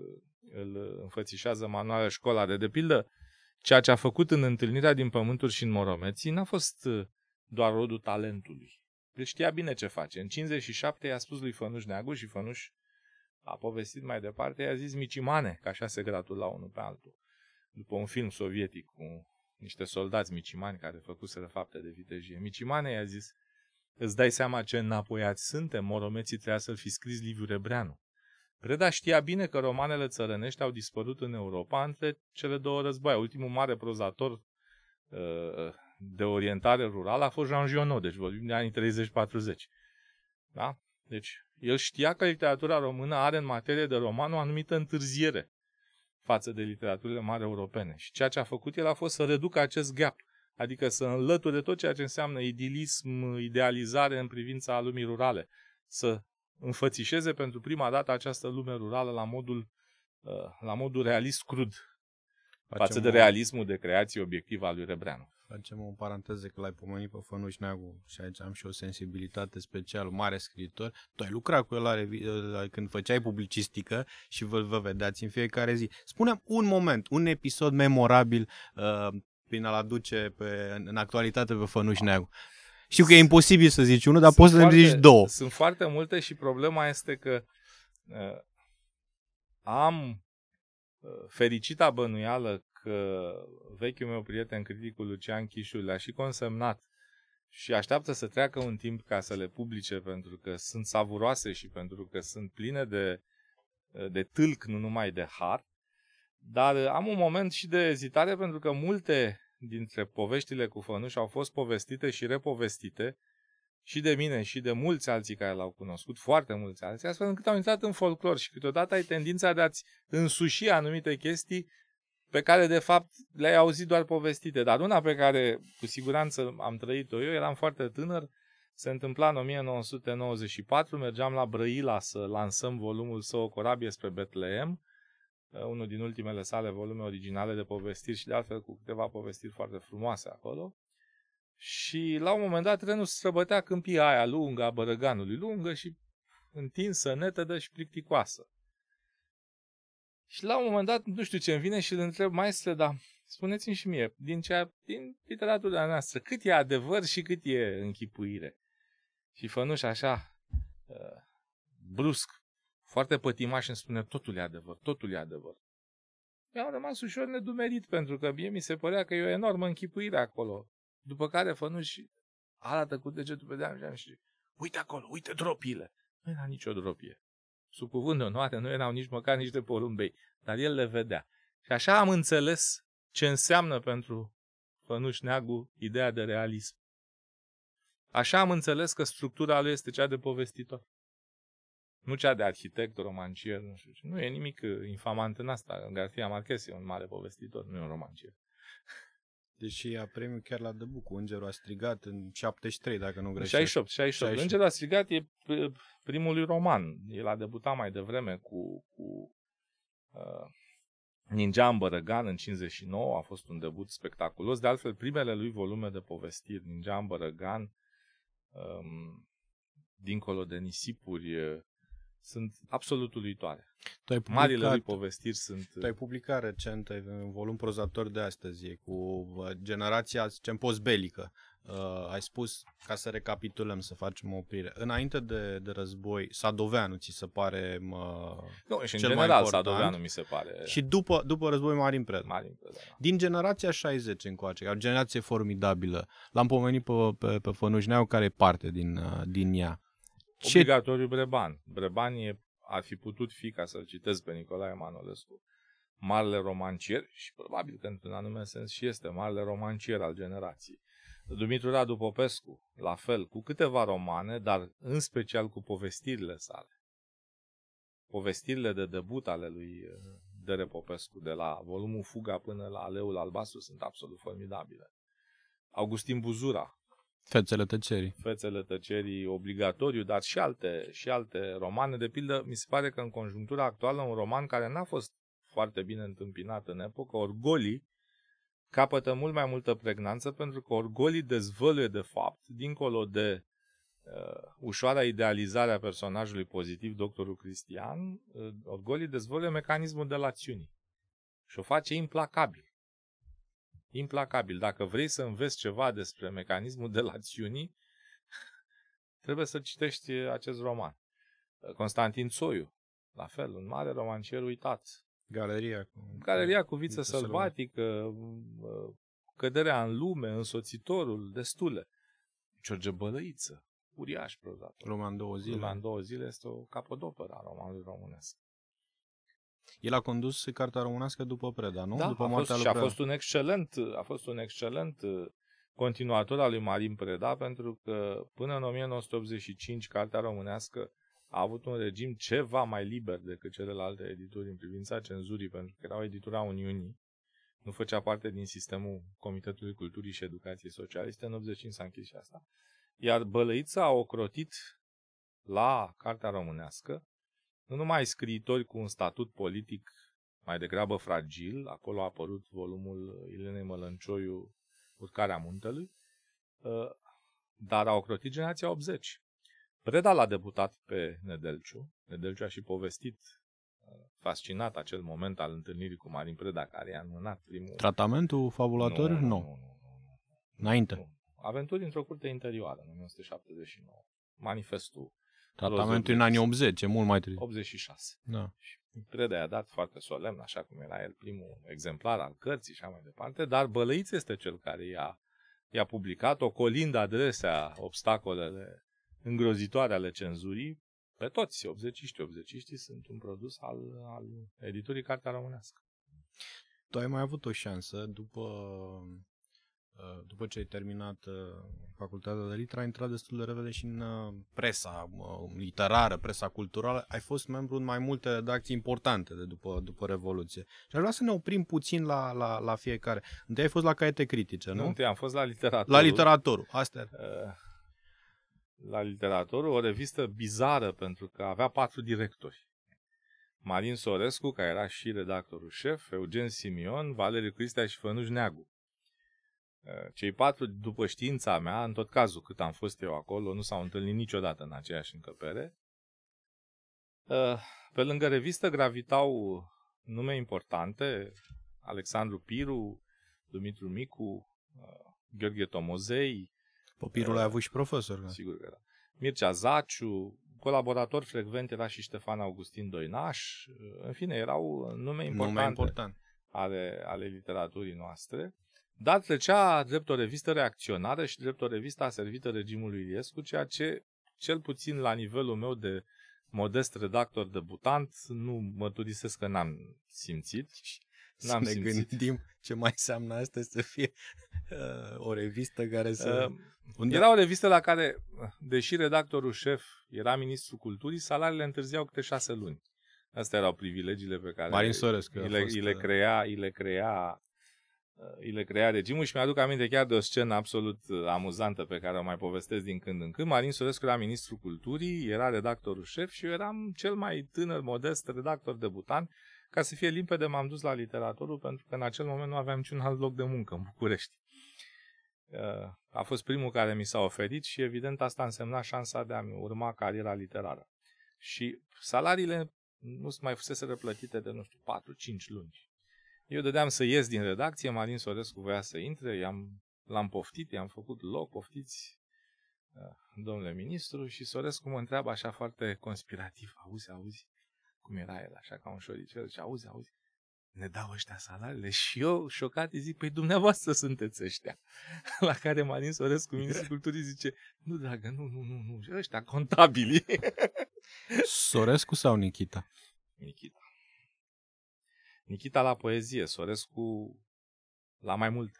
îl înfățișează manuala școala. De de pildă, ceea ce a făcut în întâlnirea din pământuri și în moromeții n-a fost uh, doar rodul talentului. El deci știa bine ce face. În 57 i-a spus lui Fănuș Neagu și Fănuș a povestit mai departe, i-a zis micimane, că așa se la unul pe altul. După un film sovietic cu niște soldați micimani care făcuseră fapte de vitejie. Micimane i-a zis, îți dai seama ce înapoiați suntem, moromeții trebuia să-l fi scris Liviu Rebreanu. Preda știa bine că romanele țărănești au dispărut în Europa între cele două războaie. Ultimul mare prozator uh, de orientare rurală a fost Jean Giono, deci vorbim de anii 30-40. Da? Deci, el știa că literatura română are în materie de roman o anumită întârziere față de literaturile mari europene. Și ceea ce a făcut el a fost să reducă acest gap, adică să înlăture tot ceea ce înseamnă idilism, idealizare în privința lumii rurale, să înfățișeze pentru prima dată această lume rurală la modul, uh, la modul realist crud, Facem față de realismul de creație obiectiv al lui Rebreanu facem o paranteză că l-ai pomenit pe Fănuș Neagu și aici am și o sensibilitate specială, mare scriitor. Tu ai lucrat cu el la revi- când făceai publicistică și vă, vă vedeați în fiecare zi. Spunem un moment, un episod memorabil uh, prin a-l aduce pe, în actualitate pe Fănuș Neagu. Știu că e imposibil să zici unul, dar poți să ne zici două. Sunt foarte multe și problema este că uh, am uh, fericita bănuială vechiul meu prieten, criticul Lucian Chișu, le-a și consemnat și așteaptă să treacă un timp ca să le publice pentru că sunt savuroase și pentru că sunt pline de, de tâlc, nu numai de har. Dar am un moment și de ezitare pentru că multe dintre poveștile cu Fănuș au fost povestite și repovestite și de mine și de mulți alții care l-au cunoscut, foarte mulți alții, astfel încât au intrat în folclor și câteodată ai tendința de a-ți însuși anumite chestii pe care de fapt le-ai auzit doar povestite, dar una pe care cu siguranță am trăit-o eu, eram foarte tânăr, se întâmpla în 1994, mergeam la Brăila să lansăm volumul său O corabie spre Betlehem, uh, unul din ultimele sale volume originale de povestiri și de altfel cu câteva povestiri foarte frumoase acolo. Și la un moment dat trenul străbătea câmpia aia lungă a Bărăganului, lungă și întinsă, netedă și plicticoasă. Și la un moment dat, nu știu ce îmi vine și îl întreb, maestră, da, spuneți-mi și mie, din, cea, din literatura noastră, cât e adevăr și cât e închipuire? Și Fănuș așa, ă, brusc, foarte pătimaș îmi spune, totul e adevăr, totul e adevăr. Mi-am rămas ușor nedumerit, pentru că mie mi se părea că e o enormă închipuire acolo. După care Fănuș arată cu degetul pe deam și uite acolo, uite dropile. Nu era nicio dropie sub cuvânt de onoare, nu erau nici măcar nici de porumbei, dar el le vedea. Și așa am înțeles ce înseamnă pentru Fănuș Neagu ideea de realism. Așa am înțeles că structura lui este cea de povestitor. Nu cea de arhitect, romancier, nu știu ce. Nu e nimic uh, infamant în asta. García Marquez e un mare povestitor, nu e un romancier. Deși a premiu chiar la Book, Îngerul a strigat în 73, dacă nu greșesc. 68, 68. 68. Îngerul a strigat e primului roman. El a debutat mai devreme cu, cu uh, Ninja în Bărăgan în 59. A fost un debut spectaculos. De altfel, primele lui volume de povestiri, Ninja în Bărăgan, um, Dincolo de nisipuri, sunt absolut uluitoare. Tu ai publicat, Marile lui povestiri sunt... Tu ai publicat recent un volum prozator de astăzi cu uh, generația, zicem, postbelică. Uh, ai spus, ca să recapitulăm, să facem o oprire. Înainte de, de război, Sadoveanu ți se pare mă, nu, și cel în general, mai important. Sadoveanu mi se pare. Și după, după război, Marin Preda. Marin Predu da. Din generația 60 încoace, o generație formidabilă. L-am pomenit pe, pe, pe Fănușneau, care e parte din, uh, din ea. Ce... Obligatoriu Breban. Breban e, ar fi putut fi, ca să-l citesc pe Nicolae Manolescu, marele romancier și probabil că într-un anume sens și este marele romancier al generației. Dumitru Radu Popescu, la fel, cu câteva romane, dar în special cu povestirile sale. Povestirile de debut ale lui eh, Dere Popescu, de la volumul Fuga până la Aleul Albastru, sunt absolut formidabile. Augustin Buzura, Fețele tăcerii. Fețele tăcerii obligatoriu, dar și alte, și alte romane. De pildă, mi se pare că în conjunctura actuală un roman care n-a fost foarte bine întâmpinat în epocă, Orgolii, capătă mult mai multă pregnanță pentru că Orgolii dezvăluie de fapt, dincolo de uh, ușoara idealizare a personajului pozitiv, doctorul Cristian, uh, Orgolii dezvăluie mecanismul de lațiunii și o face implacabil implacabil. Dacă vrei să înveți ceva despre mecanismul de lațiunii, trebuie să citești acest roman. Constantin Țoiu, la fel, un mare romancier uitat. Galeria cu... Galeria cu viță sălbatică, căderea în lume, însoțitorul, destule. George Bălăiță, uriaș prozator. Roman două zile. Roman două zile este o capodoperă a romanului românesc. El a condus Cartea Românească după Preda, nu? Da, după a fost, și a fost un excelent, a fost un excelent uh, continuator al lui Marin Preda, pentru că până în 1985 Cartea Românească a avut un regim ceva mai liber decât celelalte edituri în privința cenzurii, pentru că era o editura Uniunii, nu făcea parte din sistemul Comitetului Culturii și Educației Socialiste, în 85 s-a închis și asta. Iar Bălăița a ocrotit la Cartea Românească nu numai scriitori cu un statut politic mai degrabă fragil, acolo a apărut volumul Ilenei Mălăncioiu, Urcarea Muntelui, uh, dar a crotit generația 80. Preda l-a debutat pe Nedelciu. Nedelciu a și povestit uh, fascinat acel moment al întâlnirii cu Marin Preda, care i-a înmânat primul... Tratamentul fabulator? Nu. nu, nu, nu, nu. Înainte. Nu. Aventuri într-o curte interioară, în 1979. Manifestul Tratamentul în anii 80, e mult mai târziu. 86. Da. Preda i-a dat foarte solemn, așa cum era el primul exemplar al cărții și așa mai departe, dar Bălăiț este cel care i-a, i-a publicat-o, adresea obstacolele îngrozitoare ale cenzurii, pe toți 80 80 sunt un produs al, al editurii Cartea Românească. Tu ai mai avut o șansă după Uh, după ce ai terminat uh, facultatea de litera, ai intrat destul de repede și în uh, presa literară, presa culturală. Ai fost membru în mai multe redacții importante de după, după Revoluție. Și aș vrea să ne oprim puțin la, la, la fiecare. Întâi ai fost la Caiete Critice, nu? Nu, întâi am fost la Literatorul. La Literatorul, asta uh, La Literatorul, o revistă bizară pentru că avea patru directori. Marin Sorescu, care era și redactorul șef, Eugen Simion, Valeriu Cristea și Fănuș Neagu. Eh, cei patru, după știința mea, în tot cazul cât am fost eu acolo, nu s-au întâlnit niciodată în aceeași încăpere. Eh, pe lângă revistă gravitau nume importante, Alexandru Piru, Dumitru Micu, eh, Gheorghe Tomozei. Popirul a avut și profesor. Da? Sigur că da. Mircea Zaciu, colaborator frecvent era și Ștefan Augustin Doinaș. În fine, erau nume importante, nume important. ale, ale literaturii noastre. Dar trecea drept o revistă reacționară și drept o revistă servită regimului Iescu, ceea ce, cel puțin la nivelul meu de modest redactor debutant, nu mărturisesc că n-am simțit. N-am să ne simțit. gândim ce mai înseamnă astăzi să fie uh, o revistă care să... Uh, unde... Era o revistă la care, deși redactorul șef era ministrul culturii, salariile întârziau câte șase luni. Astea erau privilegiile pe care Marin Sorescu îi, le, fost, îi, uh, le crea, le crea îi le crea regimul și mi-aduc aminte chiar de o scenă absolut uh, amuzantă pe care o mai povestesc din când în când. Marin Sorescu era ministrul culturii, era redactorul șef și eu eram cel mai tânăr, modest redactor debutant. Ca să fie limpede, m-am dus la literaturul pentru că în acel moment nu aveam niciun alt loc de muncă în București. Uh, a fost primul care mi s-a oferit și evident asta însemna șansa de a-mi urma cariera literară. Și salariile nu mai fusese plătite de, nu știu, 4-5 luni. Eu dădeam să ies din redacție, Marin Sorescu voia să intre, i-am, l-am poftit, i-am făcut loc, poftiți uh, domnule ministru și Sorescu mă întreabă așa foarte conspirativ, auzi, auzi, cum era el, așa ca un șoricel, și auzi, auzi, ne dau ăștia salariile și eu, șocat, îi zic, păi dumneavoastră sunteți ăștia. *laughs* La care Marin Sorescu, ministrul culturii, zice, nu, dragă, nu, nu, nu, nu, ăștia contabili. Sorescu sau Nikita? Nikita. Nikita la poezie, Sorescu la mai mult.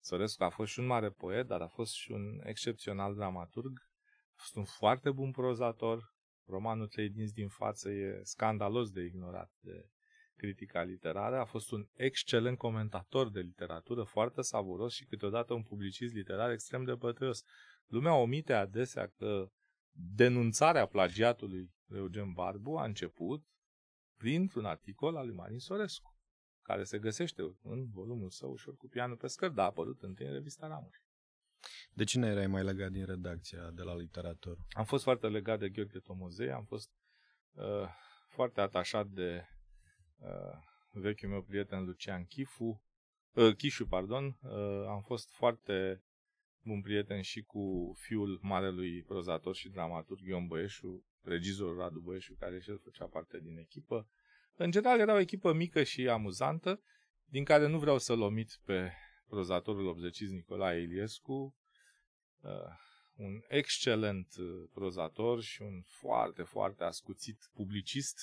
Sorescu a fost și un mare poet, dar a fost și un excepțional dramaturg, a fost un foarte bun prozator, romanul Trei dinți din față e scandalos de ignorat de critica literară, a fost un excelent comentator de literatură, foarte savuros și câteodată un publicist literar extrem de bătrâs. Lumea omite adesea că denunțarea plagiatului lui Eugen Barbu a început printr-un articol al lui Marin Sorescu, care se găsește în volumul său ușor cu pianul pe scări, dar a apărut întâi în revista Ramuri. De cine erai mai legat din redacția de la literator? Am fost foarte legat de Gheorghe Tomozei, am fost uh, foarte atașat de uh, vechiul meu prieten Lucian Chifu, uh, Chișu, pardon. Uh, am fost foarte bun prieten și cu fiul marelui prozator și dramaturg Ion Băieșu, regizor Radu Băieșu, care și el făcea parte din echipă. În general era o echipă mică și amuzantă, din care nu vreau să-l omit pe prozatorul obzeciz Nicolae Iliescu, uh, un excelent prozator uh, și un foarte, foarte ascuțit publicist.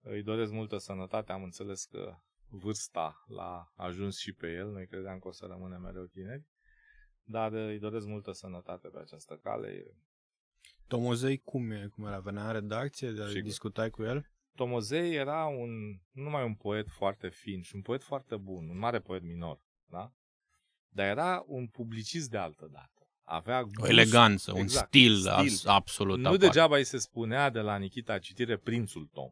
Îi doresc multă sănătate, am înțeles că vârsta l-a ajuns și pe el, noi credeam că o să rămâne mereu tineri, dar uh, îi doresc multă sănătate pe această cale, Tomozei cum, e, cum era? Venea în redacție? De Sigur. discutai cu el? Tomozei era un, nu numai un poet foarte fin, și un poet foarte bun, un mare poet minor, da? Dar era un publicist de altă dată. Avea gust, o eleganță, exact, un stil, stil. Abs- absolut. Nu apart. degeaba îi se spunea de la Nikita Citire Prințul Tom.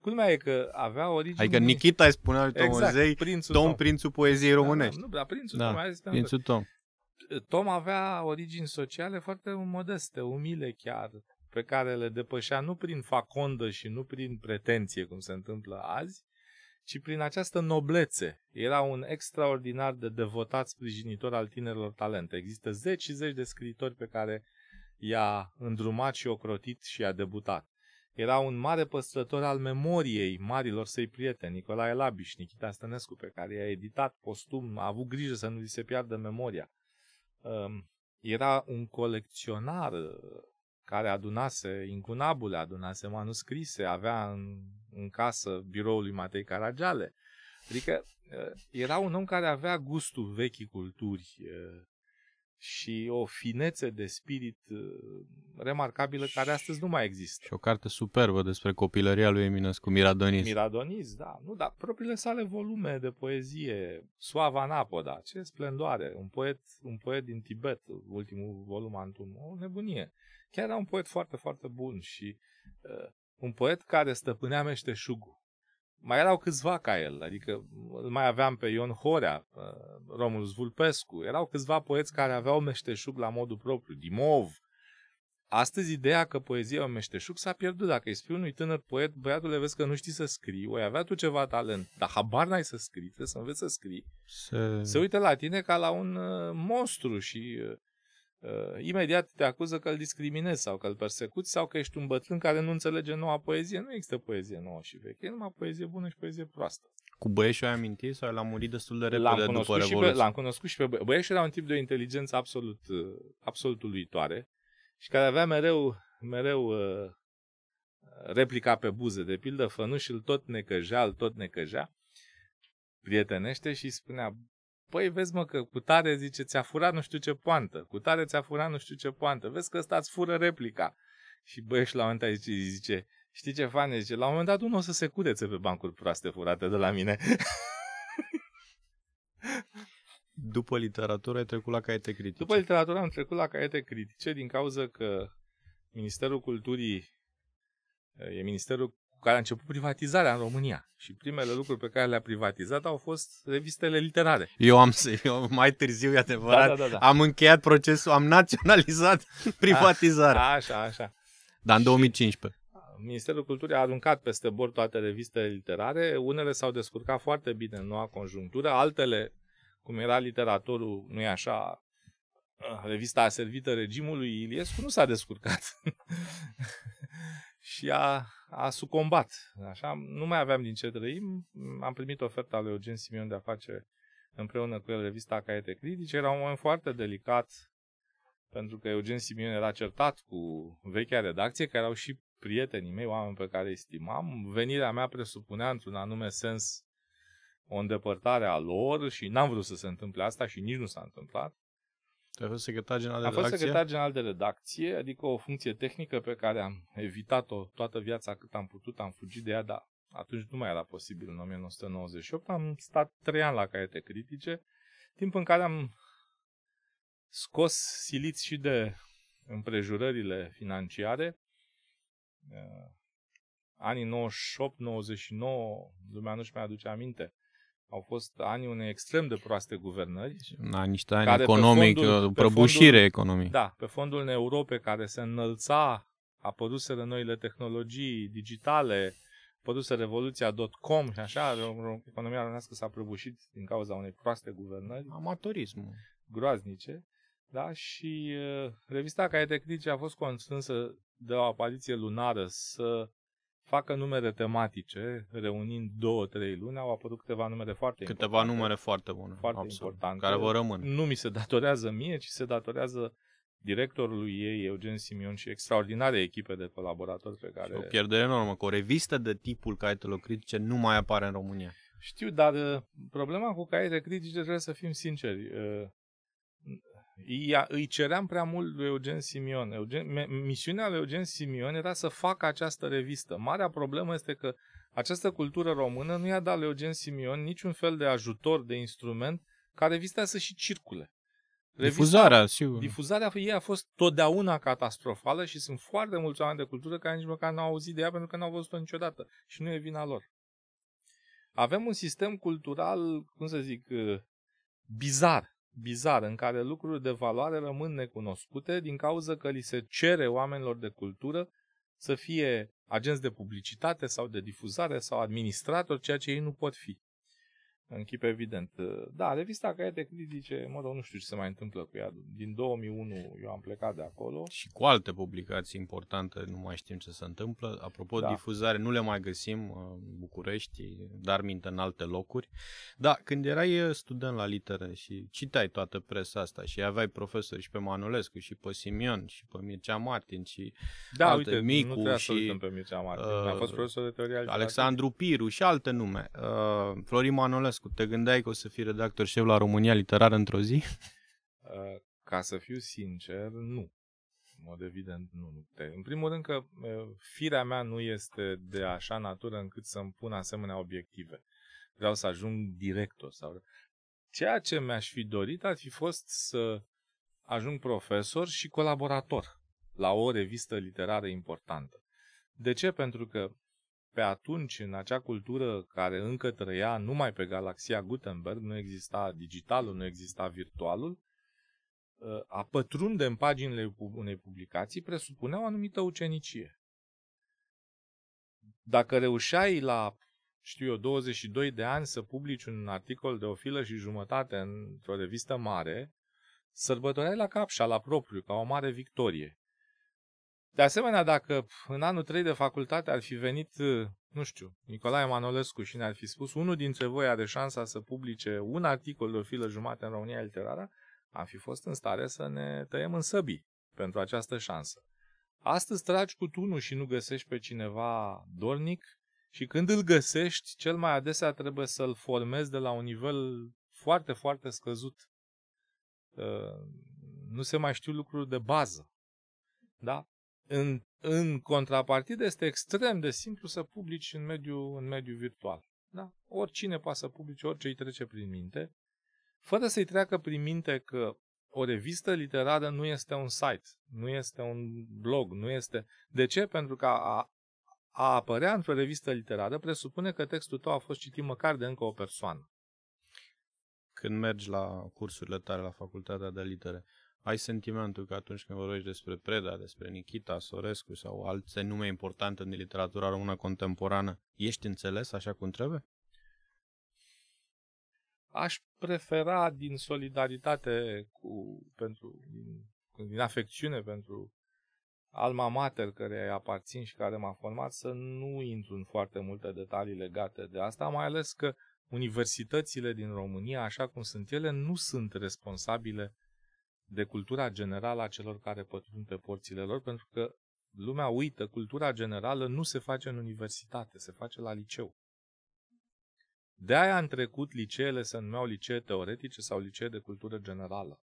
Culmea e că avea origine... Adică Nikita îi spunea lui exact, Tomozei exact, prințul Tom, Tom, prințul poeziei da, da, românești. Da, nu, dar prințul da, Tom. Prințul Tom. Tom avea origini sociale foarte modeste, umile chiar, pe care le depășea nu prin facondă și nu prin pretenție, cum se întâmplă azi, ci prin această noblețe. Era un extraordinar de devotat sprijinitor al tinerilor talente. Există zeci și zeci de scriitori pe care i-a îndrumat și ocrotit și a debutat. Era un mare păstrător al memoriei marilor săi prieteni, Nicolae Labiș, Nikita Stănescu, pe care i-a editat postum, a avut grijă să nu li se piardă memoria. Ehm, era un colecționar uh, care adunase incunabule, adunase manuscrise, avea în, în casă biroul lui Matei Caragiale. Adică uh, era un om care avea gustul vechii culturi uh, și o finețe de spirit uh, remarcabilă care astăzi nu mai există. Și o carte superbă despre copilăria lui Eminescu, Miradoniz. Miradoniz, da. Nu, dar propriile sale volume de poezie, Suava Napoda, ce splendoare, un poet, un poet din Tibet, ultimul volum Antum, o nebunie. Chiar era un poet foarte, foarte bun și uh, un poet care stăpânea meșteșugul mai erau câțiva ca el, adică îl mai aveam pe Ion Horea, uh, Romulus Vulpescu. erau câțiva poeți care aveau meșteșug la modul propriu, Dimov. Astăzi ideea că poezia e un meșteșug s-a pierdut. Dacă îi spui unui tânăr poet, băiatule, vezi că nu știi să scrii, oi avea tu ceva talent, dar habar n-ai să scrii, trebuie să înveți să scrii. Se, se uită la tine ca la un uh, monstru și uh, Uh, imediat te acuză că îl discriminezi sau că îl persecuți sau că ești un bătrân care nu înțelege noua poezie. Nu există poezie nouă și veche, e numai poezie bună și poezie proastă. Cu Băieșul ai amintit sau l-a murit destul de repede l-am după Revoluție? pe, l-am cunoscut și pe Băieșul. Băieșul era un tip de o inteligență absolut, uh, absolut uluitoare și care avea mereu, mereu uh, replica pe buze. De pildă, fănușul tot necăjea, îl tot necăjea prietenește și spunea, Păi vezi mă că cu tare zice ți-a furat nu știu ce poantă, cu tare ți-a furat nu știu ce poantă, vezi că ăsta îți fură replica. Și băiești la un moment dat zice, zice știi ce fane, zice, la un moment dat unul o să se curețe pe bancuri proaste furate de la mine. *laughs* După literatură ai trecut la caiete critice. După literatură am trecut la caiete critice din cauza că Ministerul Culturii e Ministerul care a început privatizarea în România. Și primele lucruri pe care le-a privatizat au fost revistele literare. Eu am eu mai târziu, e adevărat, da, da, da, da. am încheiat procesul, am naționalizat *laughs* privatizarea. A, așa, așa. Dar în 2015. Ministerul Culturii a aruncat peste bord toate revistele literare. Unele s-au descurcat foarte bine în noua conjunctură, altele, cum era literatorul, nu e așa, revista a servită regimului Iliescu, nu s-a descurcat. *laughs* și a, a sucombat. Așa, nu mai aveam din ce trăi. Am primit oferta lui Eugen Simion de a face împreună cu el revista Caiete Critice. Era un moment foarte delicat pentru că Eugen Simion era certat cu vechea redacție, care au și prietenii mei, oameni pe care îi stimam. Venirea mea presupunea într-un anume sens o îndepărtare a lor și n-am vrut să se întâmple asta și nici nu s-a întâmplat. Tu ai fost secretar general de Am redacție? fost secretar general de redacție, adică o funcție tehnică pe care am evitat-o toată viața cât am putut, am fugit de ea, dar atunci nu mai era posibil în 1998. Am stat trei ani la caiete critice, timp în care am scos siliți și de împrejurările financiare. Eh, anii 98-99, lumea nu-și mai aduce aminte au fost ani unei extrem de proaste guvernări. Da, niște ani economic, fondul, prăbușire economică. Da, pe fondul Europe care se înălța, apăruseră noile tehnologii digitale, apăruse .com și așa, economia românească s-a prăbușit din cauza unei proaste guvernări. Amatorismul. Groaznice. Da? Și uh, revista care de critici a fost constrânsă de o apariție lunară să facă numere tematice, reunind două, trei luni, au apărut câteva numere foarte câteva importante. Câteva numere foarte bune. Foarte absolut, importante. Care vă rămân. Nu mi se datorează mie, ci se datorează directorului ei, Eugen Simion, și extraordinare echipe de colaboratori pe care... Și o pierdere enormă, că o revistă de tipul Caietelor Critice nu mai apare în România. Știu, dar uh, problema cu caiete critice trebuie să fim sinceri. Uh, Ia, îi ceream prea mult lui Eugen Simion. Eugen, misiunea lui Eugen Simion era să facă această revistă. Marea problemă este că această cultură română nu i-a dat lui Eugen Simion niciun fel de ajutor, de instrument, ca revista să și circule. Revista, difuzarea, sigur. Difuzarea ei a fost totdeauna catastrofală și sunt foarte mulți oameni de cultură care nici măcar n-au auzit de ea pentru că n-au văzut-o niciodată. Și nu e vina lor. Avem un sistem cultural, cum să zic, eh, bizar bizar în care lucruri de valoare rămân necunoscute din cauza că li se cere oamenilor de cultură să fie agenți de publicitate sau de difuzare sau administratori, ceea ce ei nu pot fi în chip evident. Da, revista Caiete Critice, mă rog, nu știu ce se mai întâmplă cu ea. Din 2001 eu am plecat de acolo. Și cu alte publicații importante, nu mai știm ce se întâmplă. Apropo, da. difuzare, nu le mai găsim uh, în București, dar minte în alte locuri. Da, când erai uh, student la litere și citai toată presa asta și aveai profesori și pe Manolescu și pe Simion și pe Mircea Martin și da, alte uite, Micu nu și... pe Mircea Martin. Uh, a fost uh, profesor de teorie Alexandru Piru și alte nume. Uh, Florin Manolescu Niculescu, te gândeai că o să fii redactor șef la România Literară într-o zi? *laughs* Uh, ca să fiu sincer, nu. În mod evident, nu. În primul rând că uh, firea mea nu este de așa natură încât să-mi pun asemenea obiective. Vreau să ajung director sau... Ceea ce mi-aș fi dorit ar fi fost să ajung profesor și colaborator la o revistă literară importantă. De ce? Pentru că pe atunci, în acea cultură care încă trăia numai pe galaxia Gutenberg, nu exista digitalul, nu exista virtualul, ă, a pătrunde în paginile unei publicații presupunea o anumită ucenicie. Dacă reușeai la, știu eu, 22 de ani să publici un articol de o filă și jumătate într-o revistă mare, sărbătoreai la capșa, la propriu, ca o mare victorie. De asemenea, dacă în anul 3 de facultate ar fi venit, nu știu, Nicolae Manolescu și ne-ar fi spus unul dintre voi are șansa să publice un articol de o filă jumate în România literară, am fi fost în stare să ne tăiem în săbii pentru această șansă. Astăzi tragi cu tunul și nu găsești pe cineva dornic și când îl găsești, cel mai adesea trebuie să-l formezi de la un nivel foarte, foarte scăzut. Ă, nu se mai știu lucruri de bază. Da? În, în contrapartidă este extrem de simplu să publici în mediul, în mediul virtual. Da? Oricine poate să publice orice îi trece prin minte, fără să-i treacă prin minte că o revistă literară nu este un site, nu este un blog, nu este... De ce? Pentru că a, a apărea într-o revistă literară presupune că textul tău a fost citit măcar de încă o persoană. Când mergi la cursurile tale la facultatea de litere, ai sentimentul că atunci când vorbești despre Preda, despre Nikita Sorescu sau alte nume importante din literatura română contemporană, ești înțeles așa cum trebuie? Aș prefera din solidaritate cu, pentru, din, din afecțiune pentru alma mater care aparțin și care m-a format să nu intru în foarte multe detalii legate de asta, mai ales că universitățile din România, așa cum sunt ele, nu sunt responsabile de cultura generală a celor care pătrund pe porțile lor, pentru că lumea uită, cultura generală nu se face în universitate, se face la liceu. De aia în trecut liceele se numeau licee teoretice sau licee de cultură generală.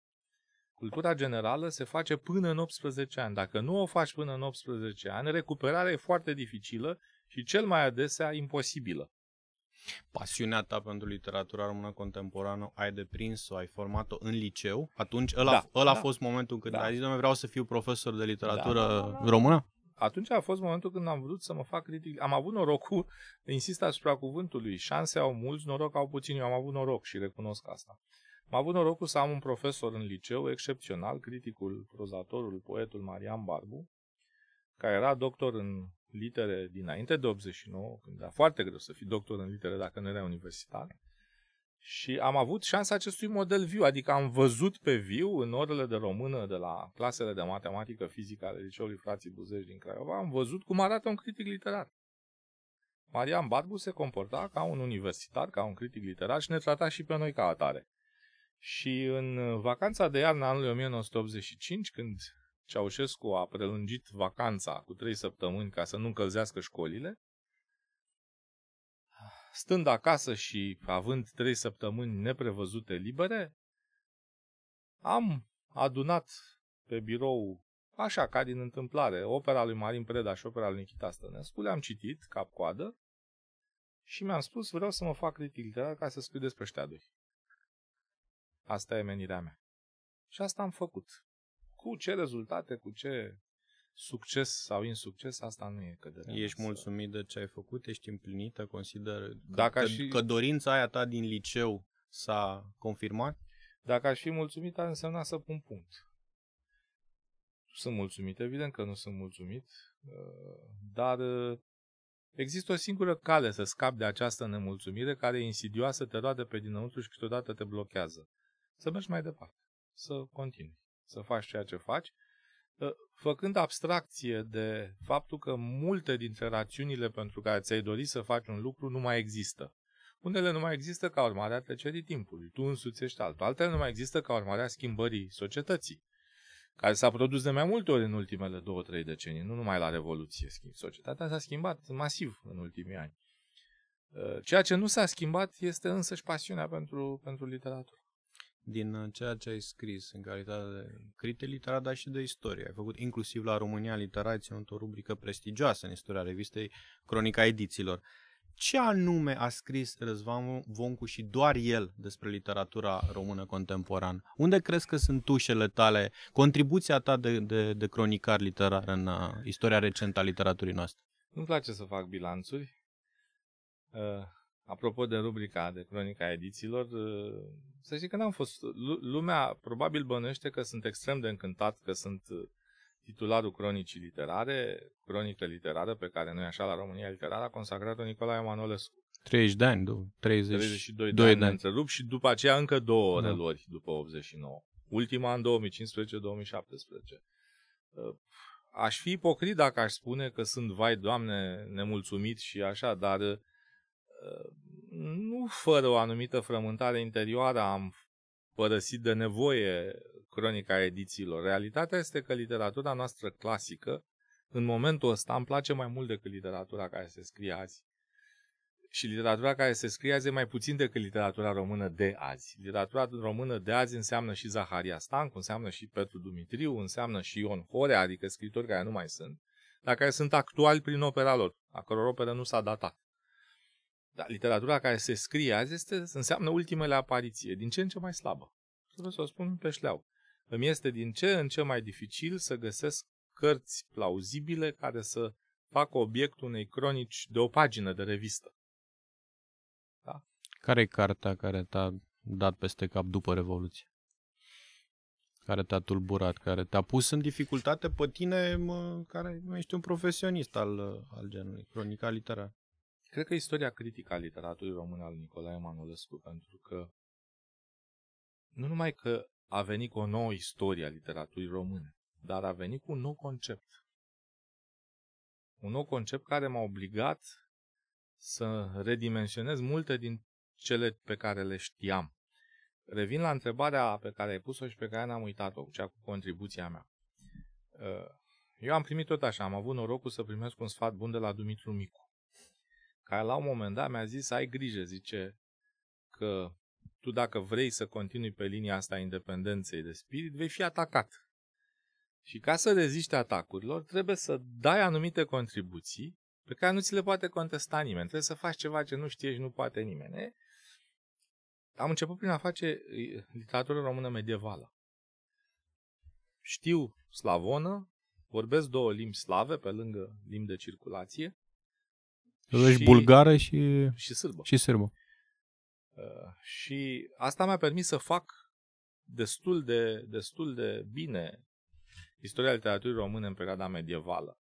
Cultura generală se face până în 18 ani. Dacă nu o faci până în 18 ani, recuperarea e foarte dificilă și cel mai adesea imposibilă pasiunea ta pentru literatura română contemporană, ai deprins-o, ai format-o în liceu, atunci ăla, da, ăla da. a fost momentul când da. ai zis, doamne, vreau să fiu profesor de literatură da, da, da, da. română? Atunci a fost momentul când am vrut să mă fac critic. Am avut norocul, insist asupra cuvântului, șanse au mulți, noroc au puțini. Eu am avut noroc și recunosc asta. Am avut norocul să am un profesor în liceu excepțional, criticul, prozatorul, poetul Marian Barbu, care era doctor în litere dinainte de 89, când era foarte greu să fii doctor în litere dacă nu era universitar. Și am avut șansa acestui model viu, adică am văzut pe viu în orele de română de la clasele de matematică, fizică ale liceului frații Buzești din Craiova, am văzut cum arată un critic literar. Marian Barbu se comporta ca un universitar, ca un critic literar și ne trata și pe noi ca atare. Și în vacanța de iarnă anului 1985, când Ceaușescu a prelungit vacanța cu trei săptămâni ca să nu încălzească școlile, stând acasă și având trei săptămâni neprevăzute libere, am adunat pe birou, așa ca din întâmplare, opera lui Marin Preda și opera lui Nichita Stănescu, le-am citit cap-coadă și mi-am spus vreau să mă fac critic literar ca să scriu despre ăștia doi. Asta e menirea mea. Și asta am făcut. Cu ce rezultate, cu ce succes sau insucces, asta nu e de Ești mulțumit de ce ai făcut, ești împlinită, consider Dacă că, și... că dorința aia ta din liceu s-a confirmat? Dacă aș fi mulțumit, ar însemna să pun punct. Sunt mulțumit, evident că nu sunt mulțumit, uh, dar uh, există o singură cale să scapi de această nemulțumire care e insidioasă, te roade pe dinăuntru și câteodată te blochează. Să mergi mai departe, să continui să faci ceea ce faci, ă, făcând abstracție de faptul că multe dintre rațiunile pentru care ți-ai dorit să faci un lucru nu mai există. Unele nu mai există ca urmare a trecerii timpului, tu însuți ești altul. Altele nu mai există ca urmare a schimbării societății, care s-a produs de mai multe ori în ultimele două, trei decenii, nu numai la Revoluție. Societatea s-a schimbat masiv în ultimii ani. Ă, ceea ce nu s-a schimbat este însăși pasiunea pentru, pentru literatură din uh, ceea ce ai scris în calitate de critic literar, dar și de istorie. Ai făcut inclusiv la România Literație o rubrică prestigioasă în istoria revistei Cronica Edițiilor. Ce anume a scris Răzvan Voncu și doar el despre literatura română contemporană? Unde crezi că sunt ușele tale, contribuția ta de, de, de cronicar literar în uh, istoria recentă a literaturii noastre? Nu-mi place să fac bilanțuri. Uh, apropo de rubrica de cronica edițiilor, ă, să știi că n-am fost. Lumea probabil bănește că sunt extrem de încântat că sunt ă, titularul cronicii literare, cronică literară pe care noi așa la România literară a consacrat-o Nicolae Manolescu. 30 de ani, 30, 32 de ani, de ani. întrerup și după aceea încă două da. relori după 89. Ultima în 2015-2017. Ă, aș fi ipocrit dacă aș spune că sunt, vai, Doamne, nemulțumit și așa, dar nu fără o anumită frământare interioară am părăsit de nevoie cronica edițiilor. Realitatea este că literatura noastră clasică, în momentul ăsta, îmi place mai mult decât literatura care se scrie azi. Și literatura care se scrie azi e mai puțin decât literatura română de azi. Literatura română de azi înseamnă și Zaharia Stancu, înseamnă și Petru Dumitriu, înseamnă și Ion Horea, adică scritori care nu mai sunt, dar care sunt actuali prin opera lor, a căror opera nu s-a datat. Da, literatura care se scrie azi este, înseamnă ultimele apariție, din ce în ce mai slabă. Trebuie să o spun pe șleau. Îmi este din ce în ce mai dificil să găsesc cărți plauzibile care să facă obiectul unei cronici de o pagină de revistă. Da? Care e cartea care te-a dat peste cap după Revoluție? Care te-a tulburat, care te-a pus în dificultate pe tine, mă, care nu ești un profesionist al, al genului, cronica literară? Cred că istoria critică a literaturii române al Nicolae Manolescu, pentru că nu numai că a venit cu o nouă istorie a literaturii române, dar a venit cu un nou concept. Un nou concept care m-a obligat să redimensionez multe din cele pe care le știam. Revin la întrebarea pe care ai pus-o și pe care n-am uitat-o, cea cu contribuția mea. Uh, eu am primit tot așa, am avut norocul să primesc un sfat bun de la Dumitru Micu care la un moment dat mi-a zis, ai grijă, zice, că tu dacă vrei să continui pe linia asta a independenței de spirit, vei fi atacat. Și ca să reziști atacurilor, trebuie să dai anumite contribuții pe care nu ți le poate contesta nimeni. Trebuie să faci ceva ce nu știi și nu poate nimeni. Am început prin a face literatură română medievală. Știu slavonă, vorbesc două limbi slave pe lângă limbi de circulație deci și, bulgară și, și sârbă. Și sârbă. Uh, și asta mi-a permis să fac destul de, destul de bine istoria literaturii române în perioada medievală.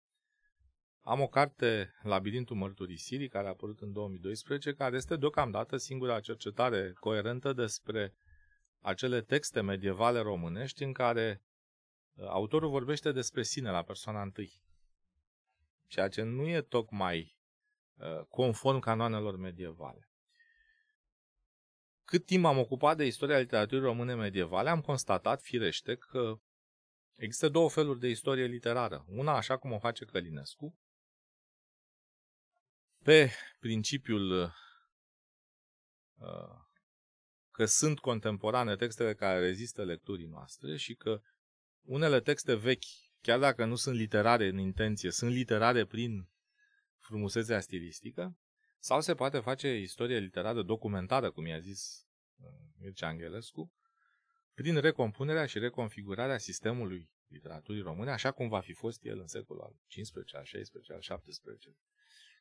Am o carte, Labirintul Mărturisirii, care a apărut în 2012, care este deocamdată singura cercetare coerentă despre acele texte medievale românești în care uh, autorul vorbește despre sine la persoana întâi. Ceea ce nu e tocmai Uh, conform canoanelor medievale. Cât timp am ocupat de istoria literaturii române medievale, am constatat firește că există două feluri de istorie literară. Una, așa cum o face Călinescu, pe principiul uh, că sunt contemporane textele care rezistă lecturii noastre și că unele texte vechi, chiar dacă nu sunt literare în intenție, sunt literare prin frumusețea stilistică, sau se poate face istorie literară documentată, cum i-a zis uh, Mircea Angelescu, prin recompunerea și reconfigurarea sistemului literaturii române, așa cum va fi fost el în secolul al XV, al XVI, al XVII.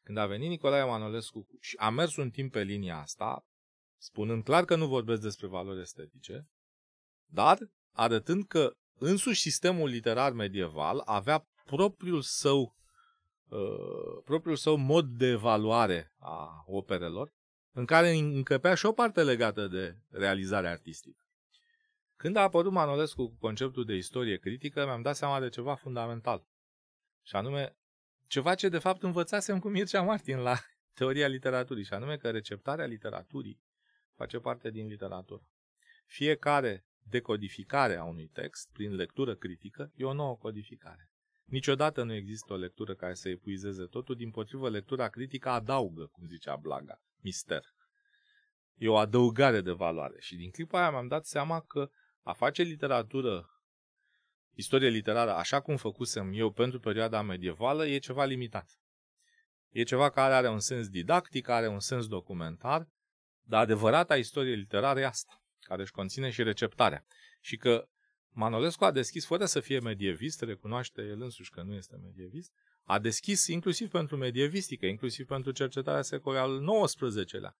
Când a venit Nicolae Manolescu și a mers un timp pe linia asta, spunând clar că nu vorbesc despre valori estetice, dar arătând că însuși sistemul literar medieval avea propriul său Uh, propriul său mod de evaluare a operelor, în care încăpea și o parte legată de realizare artistică. Când a apărut Manolescu cu conceptul de istorie critică, mi-am dat seama de ceva fundamental. Și anume, ceva ce de fapt învățasem cu Mircea Martin la *laughs* teoria literaturii, și anume că receptarea literaturii face parte din literatură. Fiecare decodificare a unui text prin lectură critică e o nouă codificare. Niciodată nu există o lectură care să epuizeze totul, din potrivă lectura critică adaugă, cum zicea Blaga, mister. E o adăugare de valoare și din clipa aia mi-am dat seama că a face literatură, istorie literară, așa cum făcusem eu pentru perioada medievală, e ceva limitat. E ceva care are un sens didactic, are un sens documentar, dar adevărata istorie literară e asta, care își conține și receptarea. Și că Manolescu a deschis, fără să fie medievist, recunoaște el însuși că nu este medievist, a deschis inclusiv pentru medievistică, inclusiv pentru cercetarea secolului al XIX-lea,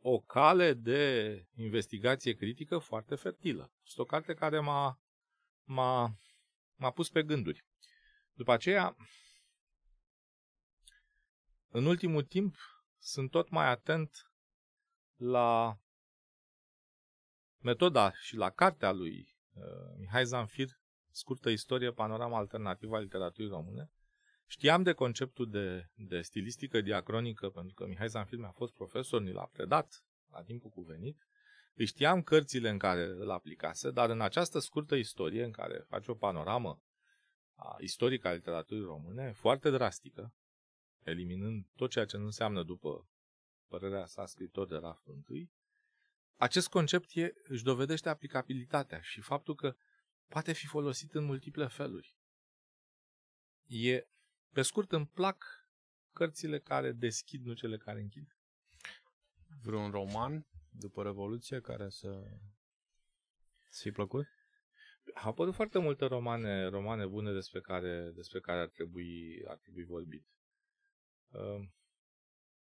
o cale de investigație critică foarte fertilă. Este o carte care m-a, m-a, m-a pus pe gânduri. După aceea, în ultimul timp, sunt tot mai atent la metoda și la cartea lui Uh, Mihai Zanfir, scurtă istorie, panorama alternativă a literaturii române. Știam de conceptul de, de stilistică diacronică, pentru că Mihai Zanfir mi-a fost profesor, ni l-a predat la timpul cuvenit. Îi știam cărțile în care îl aplicase, dar în această scurtă istorie, în care face o panoramă a istorică a literaturii române, foarte drastică, eliminând tot ceea ce nu înseamnă, după părerea sa, scritor de raft întâi, acest concept e, își dovedește aplicabilitatea și faptul că poate fi folosit în multiple feluri. E, pe scurt, îmi plac cărțile care deschid, nu cele care închid. Vreun roman după Revoluție care să ți-i plăcut? Au apărut foarte multe romane, romane bune despre care, despre care ar, trebui, ar trebui vorbit. Uh,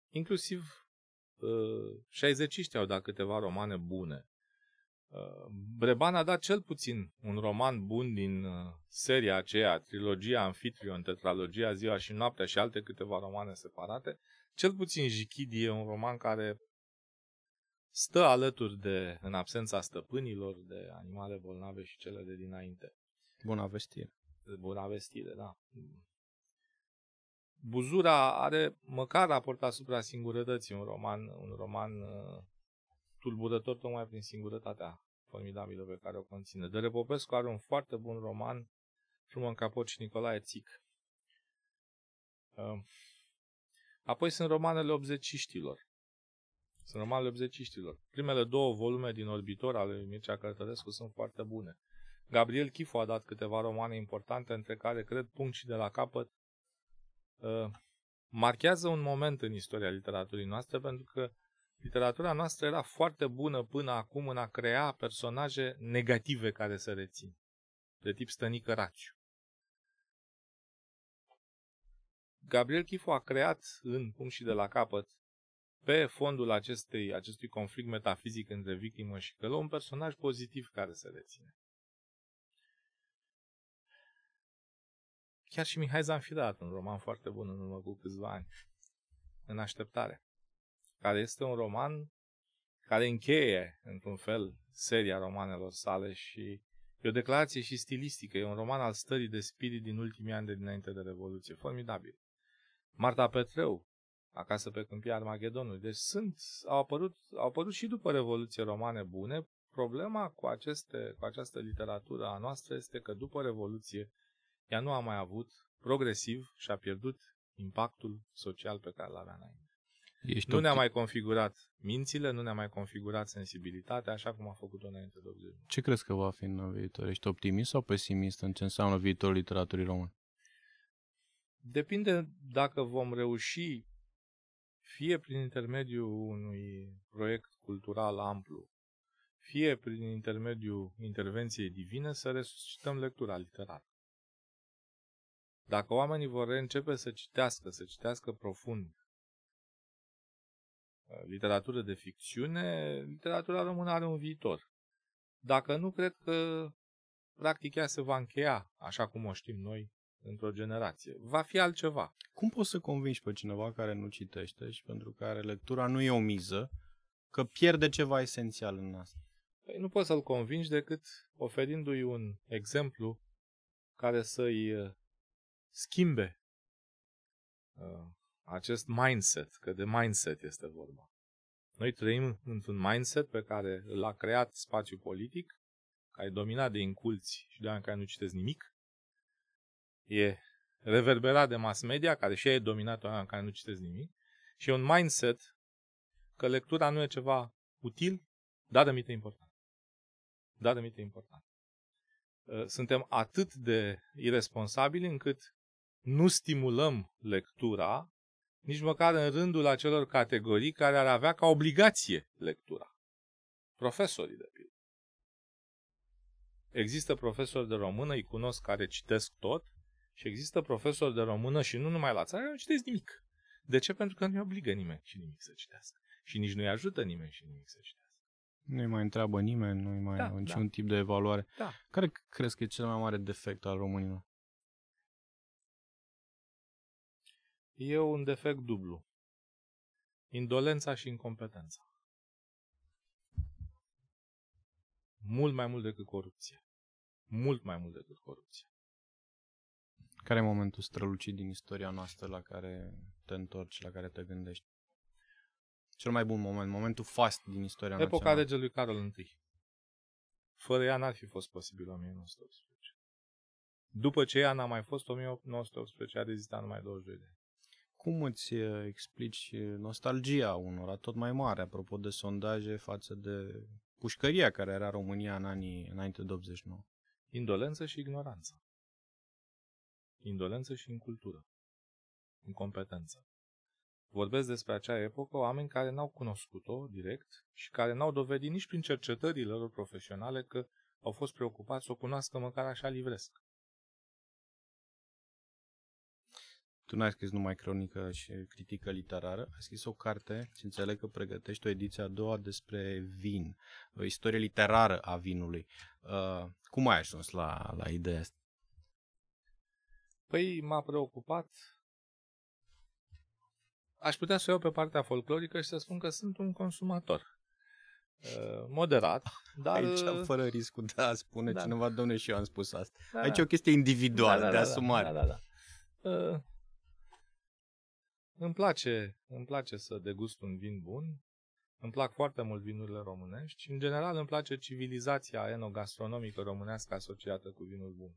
inclusiv 60 uh, au dat câteva romane bune. Uh, Breban a dat cel puțin un roman bun din uh, seria aceea, trilogia Amfitrion, tetralogia Ziua și Noaptea și alte câteva romane separate. Cel puțin Jichidi e un roman care stă alături de În absența stăpânilor, de Animale bolnave și cele de dinainte. Bună vestire. Bună vestire, da. Buzura are măcar raport asupra singurătății, un roman, un roman uh, tulburător tocmai prin singurătatea formidabilă pe care o conține. Dele Popescu are un foarte bun roman, Truman capot și Nicolae Țic. Uh, apoi sunt romanele 80-știlor. Sunt romanele 80-știlor. Primele două volume din Orbitor ale lui Mircea Cărtărescu sunt foarte bune. Gabriel Chifu a dat câteva romane importante, între care cred punct și de la capăt Ă, marchează un moment în istoria literaturii noastre, pentru că literatura noastră era foarte bună până acum în a crea personaje negative care să rețin, de tip Stănică Raciu. Gabriel Chifu a creat în Cum și de la capăt, pe fondul acestei, acestui conflict metafizic între victimă și călău, un personaj pozitiv care să reține. Chiar și Mihai Zanfirat, un roman foarte bun în urmă cu câțiva ani, În așteptare, care este un roman care încheie, într-un fel, seria romanelor sale și e o declarație și stilistică. E un roman al stării de spirit din ultimii ani de dinainte de Revoluție. Formidabil. Marta Petreu, Acasă pe câmpia Armagedonului. Deci sunt, au, apărut, au apărut și după Revoluție romane bune. Problema cu, aceste, cu această literatură a noastră este că după Revoluție ea nu a mai avut progresiv și a pierdut impactul social pe care l avea înainte. Ești nu ne-a mai configurat mințile, nu ne-a mai configurat sensibilitatea, așa cum a făcut-o înainte de 80. Ce crezi că va fi în viitor? Ești optimist sau pesimist în ce înseamnă viitorul literaturii române? Depinde dacă vom reuși, fie prin intermediul unui proiect cultural amplu, fie prin intermediul intervenției divine, să resuscităm lectura literară. Dacă oamenii vor începe să citească, să citească profund uh, literatură de ficțiune, literatura română are un viitor. Dacă nu, cred că practic ea se va încheia, așa cum o știm noi, într-o generație. Va fi altceva. Cum poți să convingi pe cineva care nu citește și pentru care lectura nu e o miză, că pierde ceva esențial în asta? Păi nu poți să-l convingi decât oferindu-i un exemplu care să-i uh, schimbe uh, acest mindset, că de mindset este vorba. Noi trăim într-un mindset pe care l-a creat spațiul politic, care e dominat de inculți și de care nu citesc nimic. E reverberat de mass media, care și ea e dominată oameni care nu citesc nimic. Și e un mindset că lectura nu e ceva util, dar de mite important. Dar de mite important. Uh, suntem atât de irresponsabili încât nu stimulăm lectura, nici măcar în rândul acelor categorii care ar avea ca obligație lectura. Profesorii, de pildă. Există profesori de română, îi cunosc, care citesc tot și există profesori de română și nu numai la țară, nu citesc nimic. De ce? Pentru că nu-i obligă nimeni și nimic să citească. Și nici nu-i ajută nimeni și nimic să citească. Nu-i mai întreabă nimeni, nu-i mai da, da. niciun da. tip de evaluare. Da. Care crezi că e cel mai mare defect al românilor? e un defect dublu. Indolența și incompetența. Mult mai mult decât corupție. Mult mai mult decât corupție. Care e momentul strălucit din istoria noastră la care te întorci, la care te gândești? Cel mai bun moment, momentul fast din istoria noastră. Epoca națională. regelui Carol I. Fără ea n-ar fi fost posibil 1918. După ce ea n-a mai fost, 1918 a rezistat numai 22 de ani cum îți uh, explici uh, nostalgia unora tot mai mare, apropo de sondaje, față de pușcăria care era România în anii înainte de 89? Indolență și ignoranță. Indolență și incultură. Incompetență. Vorbesc despre acea epocă, oameni care n-au cunoscut-o direct și care n-au dovedit nici prin cercetările lor profesionale că au fost preocupați să o cunoască măcar așa livresc. tu n-ai scris numai cronică și critică literară, ai scris o carte și înțeleg că pregătești o ediție a doua despre vin, o istorie literară a vinului. Uh, cum ai ajuns la, la ideea asta? Păi m-a preocupat. Aș putea să o iau pe partea folclorică și să spun că sunt un consumator uh, moderat, *laughs* dar... Aici, uh, fără riscul de a spune da. cineva, domne, și eu am spus asta. Da, Aici e da. o chestie individuală, da, da, de da, da. asumare. Da, da, da. Uh, îmi place, îmi place să degust un vin bun, îmi plac foarte mult vinurile românești și, în general, îmi place civilizația enogastronomică românească asociată cu vinul bun.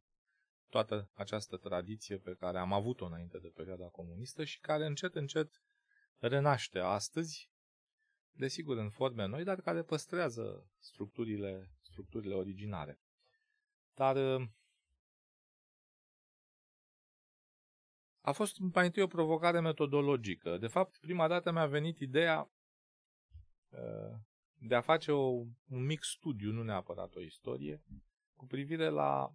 Toată această tradiție pe care am avut-o înainte de perioada comunistă și care încet, încet renaște astăzi, desigur în forme noi, dar care păstrează structurile, structurile originare. Dar a fost mai întâi o provocare metodologică. De fapt, prima dată mi-a venit ideea uh, de a face o, un mic studiu, nu neapărat o istorie, cu privire la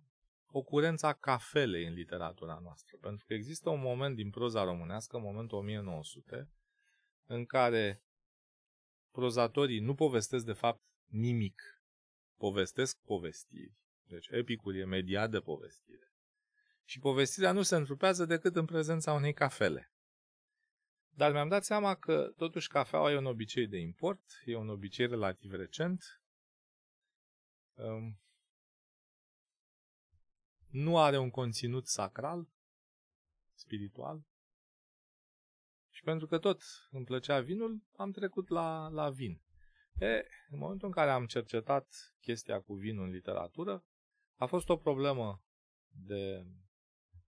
ocurența cafelei în literatura noastră. Pentru că există un moment din proza românească, momentul 1900, în care prozatorii nu povestesc de fapt nimic. Povestesc povestiri. Deci epicul e mediat de povestire și povestirea nu se întrupează decât în prezența unei cafele. Dar mi-am dat seama că, totuși, cafeaua e un obicei de import, e un obicei relativ recent. Um, nu are un conținut sacral, spiritual. Și pentru că tot îmi plăcea vinul, am trecut la, la vin. E, în momentul în care am cercetat chestia cu vinul în literatură, a fost o problemă de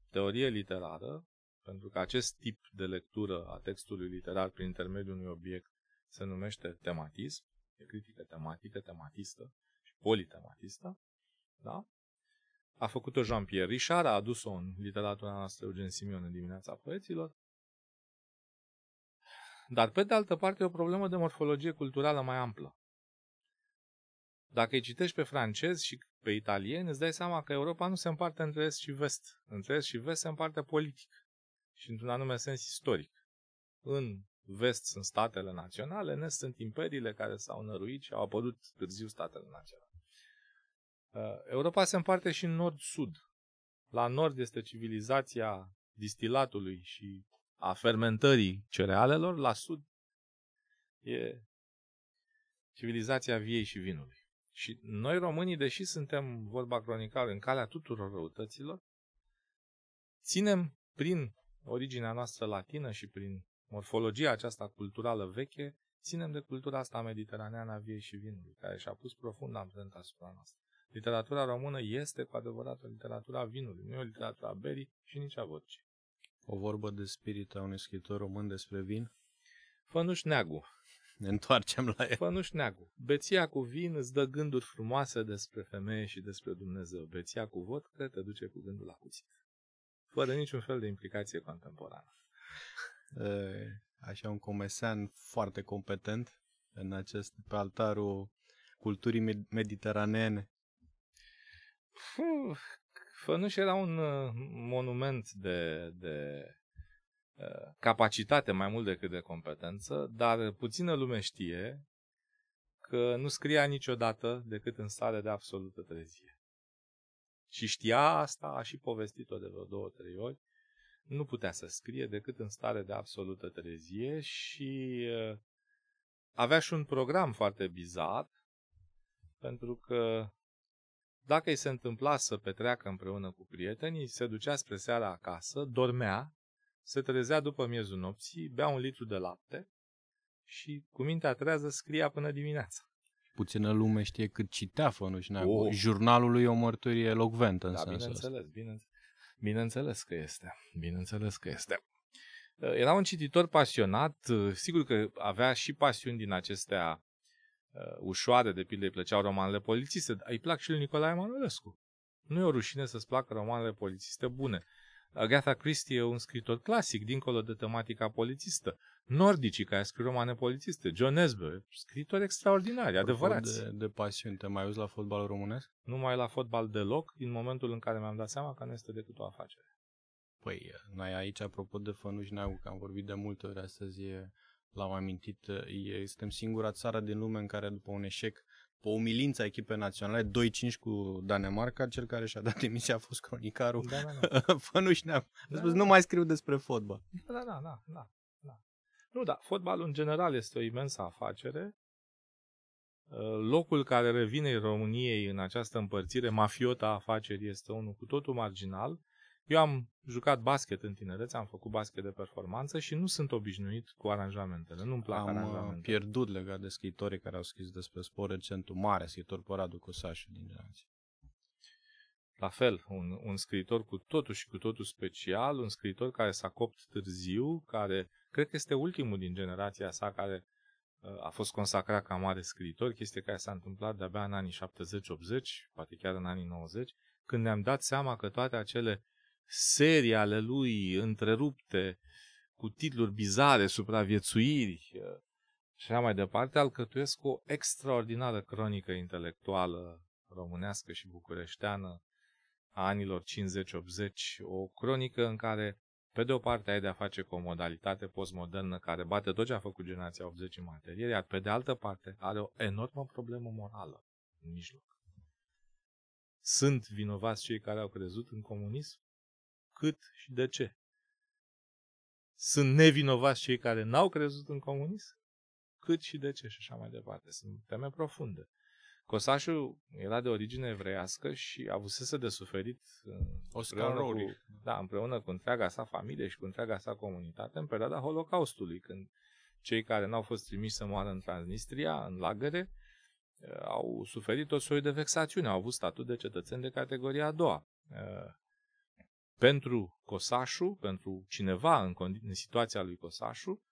teorie literară, pentru că acest tip de lectură a textului literar prin intermediul unui obiect se numește tematism, e critică tematică, tematistă și politematistă, da? A făcut-o Jean-Pierre Richard, a adus-o în literatura noastră Eugen Simion în dimineața poeților. Dar, pe de altă parte, e o problemă de morfologie culturală mai amplă. Dacă îi citești pe francezi și pe italieni, îți dai seama că Europa nu se împarte între est și vest. Între est și vest se împarte politic și într-un anume sens istoric. În vest sunt statele naționale, în est sunt imperiile care s-au năruit și au apărut târziu statele naționale. Uh, Europa se împarte și în nord-sud. La nord este civilizația distilatului și a fermentării cerealelor, la sud e civilizația viei și vinului. Și noi românii, deși suntem, vorba cronicală, în calea tuturor răutăților, ținem prin originea noastră latină și prin morfologia aceasta culturală veche, ținem de cultura asta mediteraneană a viei și vinului, care și-a pus profund amprenta asupra noastră. Literatura română este cu adevărat o literatura vinului, nu e o literatura berii și nici a vorcii. O vorbă de spirit a unui scriitor român despre vin? Fănuș Neagu, ne întoarcem la el. șneagul. Beția cu vin îți dă gânduri frumoase despre femeie și despre Dumnezeu. Beția cu vot, cred, te duce cu gândul la cuțit. Fără niciun fel de implicație contemporană. *laughs* Așa un comesean foarte competent în acest, pe altarul culturii med- mediteraneene. Fănuș era un uh, monument de, de capacitate mai mult decât de competență, dar puțină lume știe că nu scria niciodată decât în stare de absolută trezie. Și știa asta, a și povestit-o de vreo două, trei ori, nu putea să scrie decât în stare de absolută trezie și avea și un program foarte bizar, pentru că dacă îi se întâmpla să petreacă împreună cu prietenii, se ducea spre seara acasă, dormea se trezea după miezul nopții, bea un litru de lapte și cu mintea trează scria până dimineața. Puțină lume știe cât citea Fănuș Neagu. Oh. Jurnalul lui e o mărturie locventă în da, sensul bineînțeles, ăsta. bine bineînțeles că este. Bineînțeles că este. Eh, era un cititor pasionat, eh, sigur că avea și pasiuni din acestea eh, ușoare, de pildă îi plăceau romanele polițiste, îi plac și lui Nicolae Manolescu. Nu e o rușine să-ți placă romanele polițiste bune. Agatha Christie e un scriitor clasic, dincolo de tematica polițistă. Nordicii care scriu romane polițiste, John Nesbø, scritor extraordinar. Adevărat? De, de pasiune, te mai uiți la fotbal românesc? Nu mai la fotbal deloc, din momentul în care mi-am dat seama că nu este decât o afacere. Păi, noi aici, apropo de Fănuși Neagu, că am vorbit de multe ori astăzi, l-am amintit, e, suntem singura țară din lume în care după un eșec o umilință a echipei naționale, 2-5 cu Danemarca, cel care și-a dat emisia a fost cronicarul da, da, *laughs* da. Fănuș Neam. Da, spus, da, nu da. mai scriu despre fotbal. Da, da, da, da, da. Nu, da, fotbalul în general este o imensă afacere. Ă, locul care revine României în această împărțire mafiotă a afacerii este unul cu totul marginal. Eu am jucat basket în tinerețe, am făcut basket de performanță și nu sunt obișnuit cu aranjamentele. Nu-mi plac am uh, aranjamentele. Am pierdut legat de scritorii care au scris despre sport recent, un mare scritor pe Radu Cosașu din generație. La fel, un, un scriitor cu totul și cu totul special, un scriitor care s-a copt târziu, care cred că este ultimul din generația sa care uh, a fost consacrat ca mare scriitor, chestie care s-a întâmplat de-abia în anii 70-80, poate chiar în anii 90, când ne-am dat seama că toate acele serii ale lui întrerupte cu titluri bizare, supraviețuiri eh, și așa mai departe, alcătuiesc o extraordinară cronică intelectuală românească și bucureșteană a anilor 50-80, o cronică în care, pe de o parte, ai de-a face cu o modalitate postmodernă care bate tot ce a făcut generația 80 în materie, iar pe de altă parte are o enormă problemă morală în mijloc. Sunt vinovați cei care au crezut în comunism? cât și de ce. Sunt nevinovați cei care n-au crezut în comunism? Cât și de ce și așa mai departe. Sunt teme profunde. Cosașul era de origine evreiască și avusese de suferit uh, împreună cu, da, împreună cu întreaga sa familie și cu întreaga sa comunitate în perioada Holocaustului, când cei care n-au fost trimiși să moară în Transnistria, în lagăre, uh, au suferit o soi de vexațiune, au avut statut de cetățeni de categoria a doua. Uh, pentru Cosașu, pentru cineva în, în situația lui Cosașu,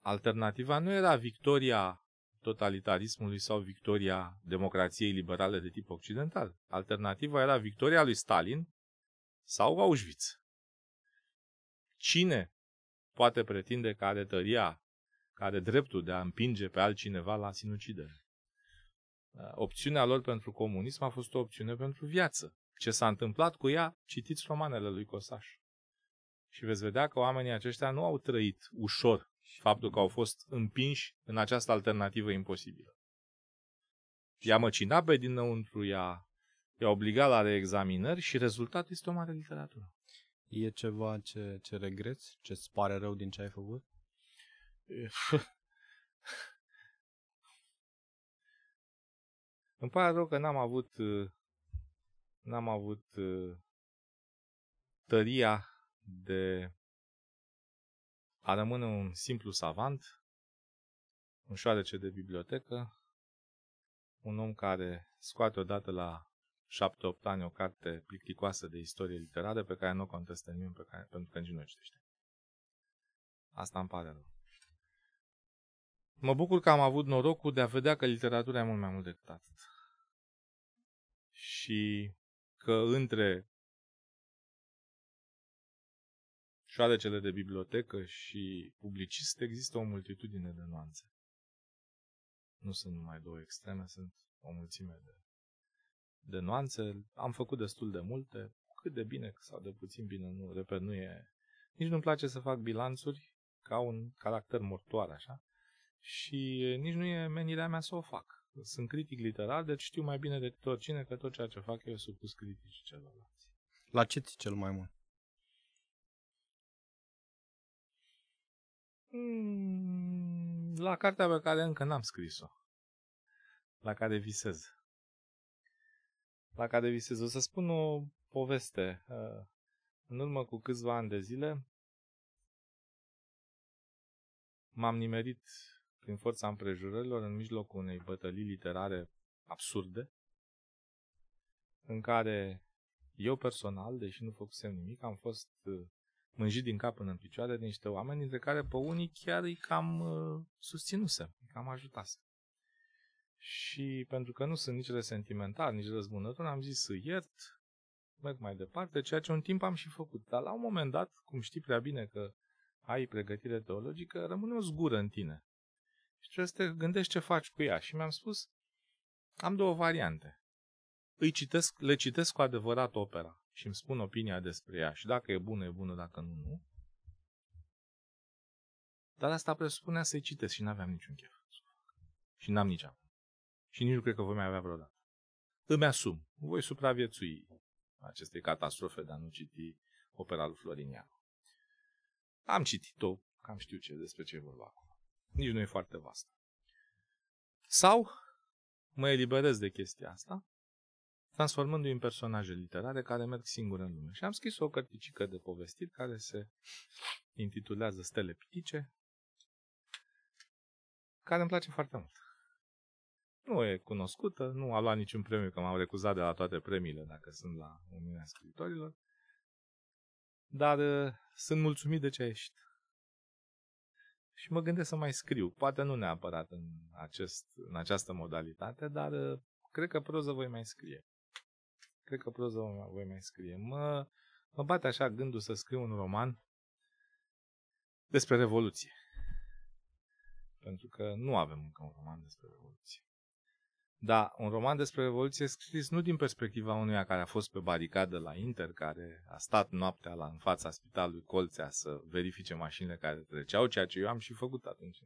alternativa nu era victoria totalitarismului sau victoria democrației liberale de tip occidental. Alternativa era victoria lui Stalin sau Auschwitz. Cine poate pretinde că are tăria, că are dreptul de a împinge pe altcineva la sinucidere? Opțiunea lor pentru comunism a fost o opțiune pentru viață ce s-a întâmplat cu ea, citiți romanele lui Cosaș. Și veți vedea că oamenii aceștia nu au trăit ușor faptul că au fost împinși în această alternativă imposibilă. Ea măcina pe dinăuntru, ea, ea obligat la reexaminări și rezultatul este o mare literatură. E ceva ce, ce regreți? Ce îți pare rău din ce ai făcut? *laughs* Îmi pare rău că n-am avut uh, n-am avut uh, tăria de a rămâne un simplu savant, un șoarece de bibliotecă, un om care scoate odată la 7-8 ani o carte plicticoasă de istorie literară pe care nu o contestă nimeni pe care, pentru că nici nu știe. citește. Asta îmi pare rău. Mă bucur că am avut norocul de a vedea că literatura e mult mai mult decât atât. Și că între șoarecele de bibliotecă și publicist există o multitudine de nuanțe. Nu sunt numai două extreme, sunt o mulțime de, de nuanțe. Am făcut destul de multe, cât de bine sau de puțin bine, nu, repet, nu e... Nici nu-mi place să fac bilanțuri ca un caracter mortoar, așa, și nici nu e menirea mea să o fac sunt critic literar, deci știu mai bine decât oricine că tot ceea ce fac eu e supus criticii celorlalți. La ce ți cel mai mult? Hmm, la cartea pe care încă n-am scris-o. La care visez. La care visez. O să spun o poveste. În urmă cu câțiva ani de zile m-am nimerit prin forța împrejurărilor, în mijlocul unei bătălii literare absurde, în care eu personal, deși nu făcusem nimic, am fost uh, mânjit din cap până în picioare de niște oameni, dintre care pe unii chiar îi cam uh, susținusem, îi cam ajutasem. Și pentru că nu sunt nici resentimentar, nici răzbunător, am zis să iert, merg mai departe, ceea ce un timp am și făcut. Dar la un moment dat, cum știi prea bine că ai pregătire teologică, rămâne o zgură în tine și trebuie să te gândești ce faci cu ea. Și mi-am spus, am două variante. Îi citesc, le citesc cu adevărat opera și îmi spun opinia despre ea și dacă e bună, e bună, dacă nu, nu. Dar asta presupunea să-i citesc și n-aveam niciun chef. Și n-am nici acum. Și nici nu cred că voi mai avea vreodată. Îmi asum. Voi supraviețui acestei catastrofe de a nu citi opera lui Florinianu. Am citit-o, cam știu ce despre ce e vorba nici nu e foarte vastă. Sau mă eliberez de chestia asta, transformându-i în personaje literare care merg singure în lume. Și am scris o cărticică de povestiri care se intitulează Stele Pitice, care îmi place foarte mult. Nu e cunoscută, nu a luat niciun premiu, că m-am recuzat de la toate premiile, dacă sunt la Uniunea Scriitorilor, dar uh, sunt mulțumit de ce a ieșit și mă gândesc să mai scriu. Poate nu neapărat în, acest, în această modalitate, dar uh, cred că proză voi mai scrie. Cred că proză voi mai scrie. Mă, mă bate așa gândul să scriu un roman despre Revoluție. Pentru că nu avem încă un roman despre Revoluție. Da, un roman despre Revoluție scris nu din perspectiva unuia care a fost pe baricadă la Inter, care a stat noaptea la, în fața spitalului Colțea să verifice mașinile care treceau, ceea ce eu am și făcut atunci,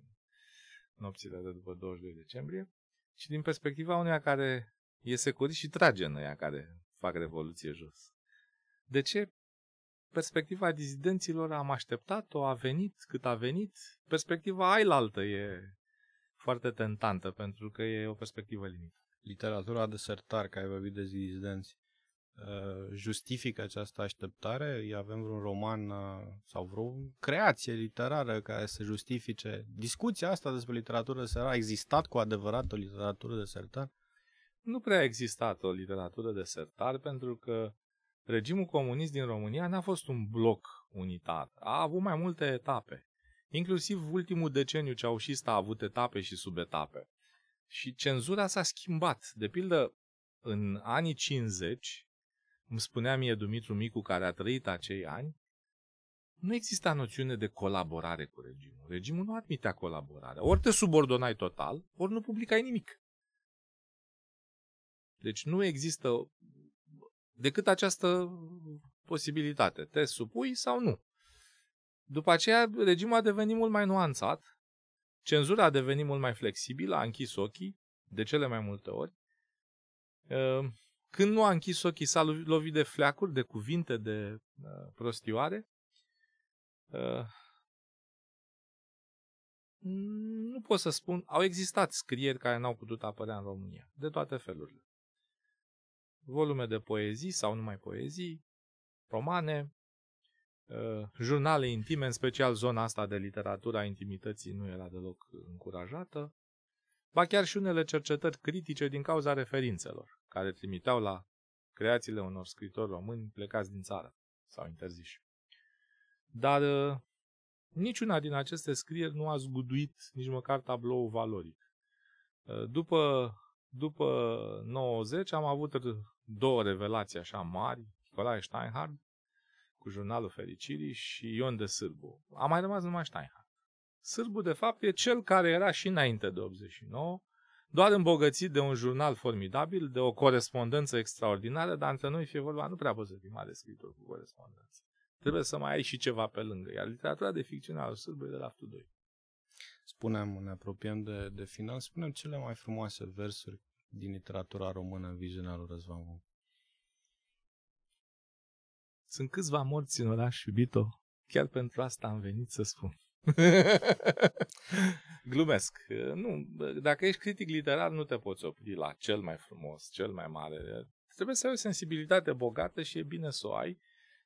nopțile de după 22 decembrie, ci din perspectiva unuia care e securist și trage în ea care fac revoluție jos. De ce? Perspectiva dizidenților am așteptat-o, a venit cât a venit, perspectiva ailaltă e foarte tentantă, pentru că e o perspectivă limitată. Literatura de sertar, care vorbit de dizidenți, uh, justifică această așteptare? Avem vreun roman uh, sau vreo creație literară care să justifice discuția asta despre literatură de sertar? A existat cu adevărat o literatură de sertar? Nu prea a existat o literatură de sertar pentru că regimul comunist din România n-a fost un bloc unitar. A avut mai multe etape. Inclusiv ultimul deceniu ceaușist a avut etape și subetape. Și cenzura s-a schimbat. De pildă, în anii 50, îmi spunea mie Dumitru Micu, care a trăit acei ani, nu exista noțiune de colaborare cu regimul. Regimul nu admitea colaborare. Ori te subordonai total, ori nu publicai nimic. Deci nu există decât această posibilitate. Te supui sau nu. După aceea, regimul a devenit mult mai nuanțat, cenzura a devenit mult mai flexibilă, a închis ochii, de cele mai multe ori. Ehm, când nu a închis ochii, s-a lovit de fleacuri, de cuvinte, de uh, prostioare. Ehm, nu pot să spun, au existat scrieri care n-au putut apărea în România, de toate felurile. Volume de poezii sau numai poezii, romane, Uh, jurnale intime, în special zona asta de literatura intimității nu era deloc încurajată, ba chiar și unele cercetări critice din cauza referințelor, care trimiteau la creațiile unor scritori români plecați din țară sau interziși. Dar uh, niciuna din aceste scrieri nu a zguduit nici măcar tabloul valoric. Uh, după, după 90 am avut două revelații așa mari, Nicolae Steinhardt cu Jurnalul Fericirii și Ion de Sârbu. A mai rămas numai Steinhardt. Sârbu, de fapt, e cel care era și înainte de 89, doar îmbogățit de un jurnal formidabil, de o corespondență extraordinară, dar între noi fie vorba, nu prea poți să fii mare scriitor cu corespondență. Trebuie să mai ai și ceva pe lângă, iar literatura de ficțiune a Sârbu e de la 2. Spuneam, ne apropiem de, de final, spunem cele mai frumoase versuri din literatura română în viziunea lui Răzvan Vop. Sunt câțiva morți în oraș, iubito. Chiar pentru asta am venit să spun. *laughs* Glumesc. Nu, dacă ești critic literar, nu te poți opri la cel mai frumos, cel mai mare. Trebuie să ai o sensibilitate bogată și e bine să o ai.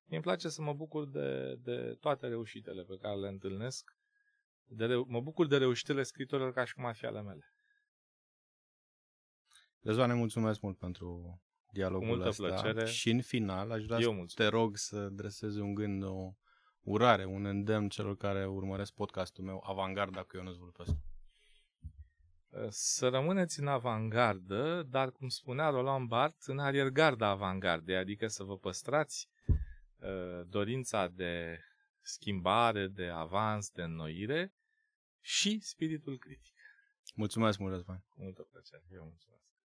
mi Îmi place să mă bucur de, de toate reușitele pe care le întâlnesc. De reu- mă bucur de reușitele scritorilor ca și cum ar fi ale mele. Răzvan, mulțumesc mult pentru dialogul Multă ăsta. Plăcere. Și în final aș vrea Eu să mulțumesc. te rog să dresezi un gând, o urare, un îndemn celor care urmăresc podcastul meu, Avangarda cu Ionuț Vulpescu. Să rămâneți în avangardă, dar cum spunea Roland bart în ariergarda avangardei, adică să vă păstrați uh, dorința de schimbare, de avans, de înnoire și spiritul critic. Mulțumesc mult, Răzvan. Cu multă plăcere. Eu mulțumesc.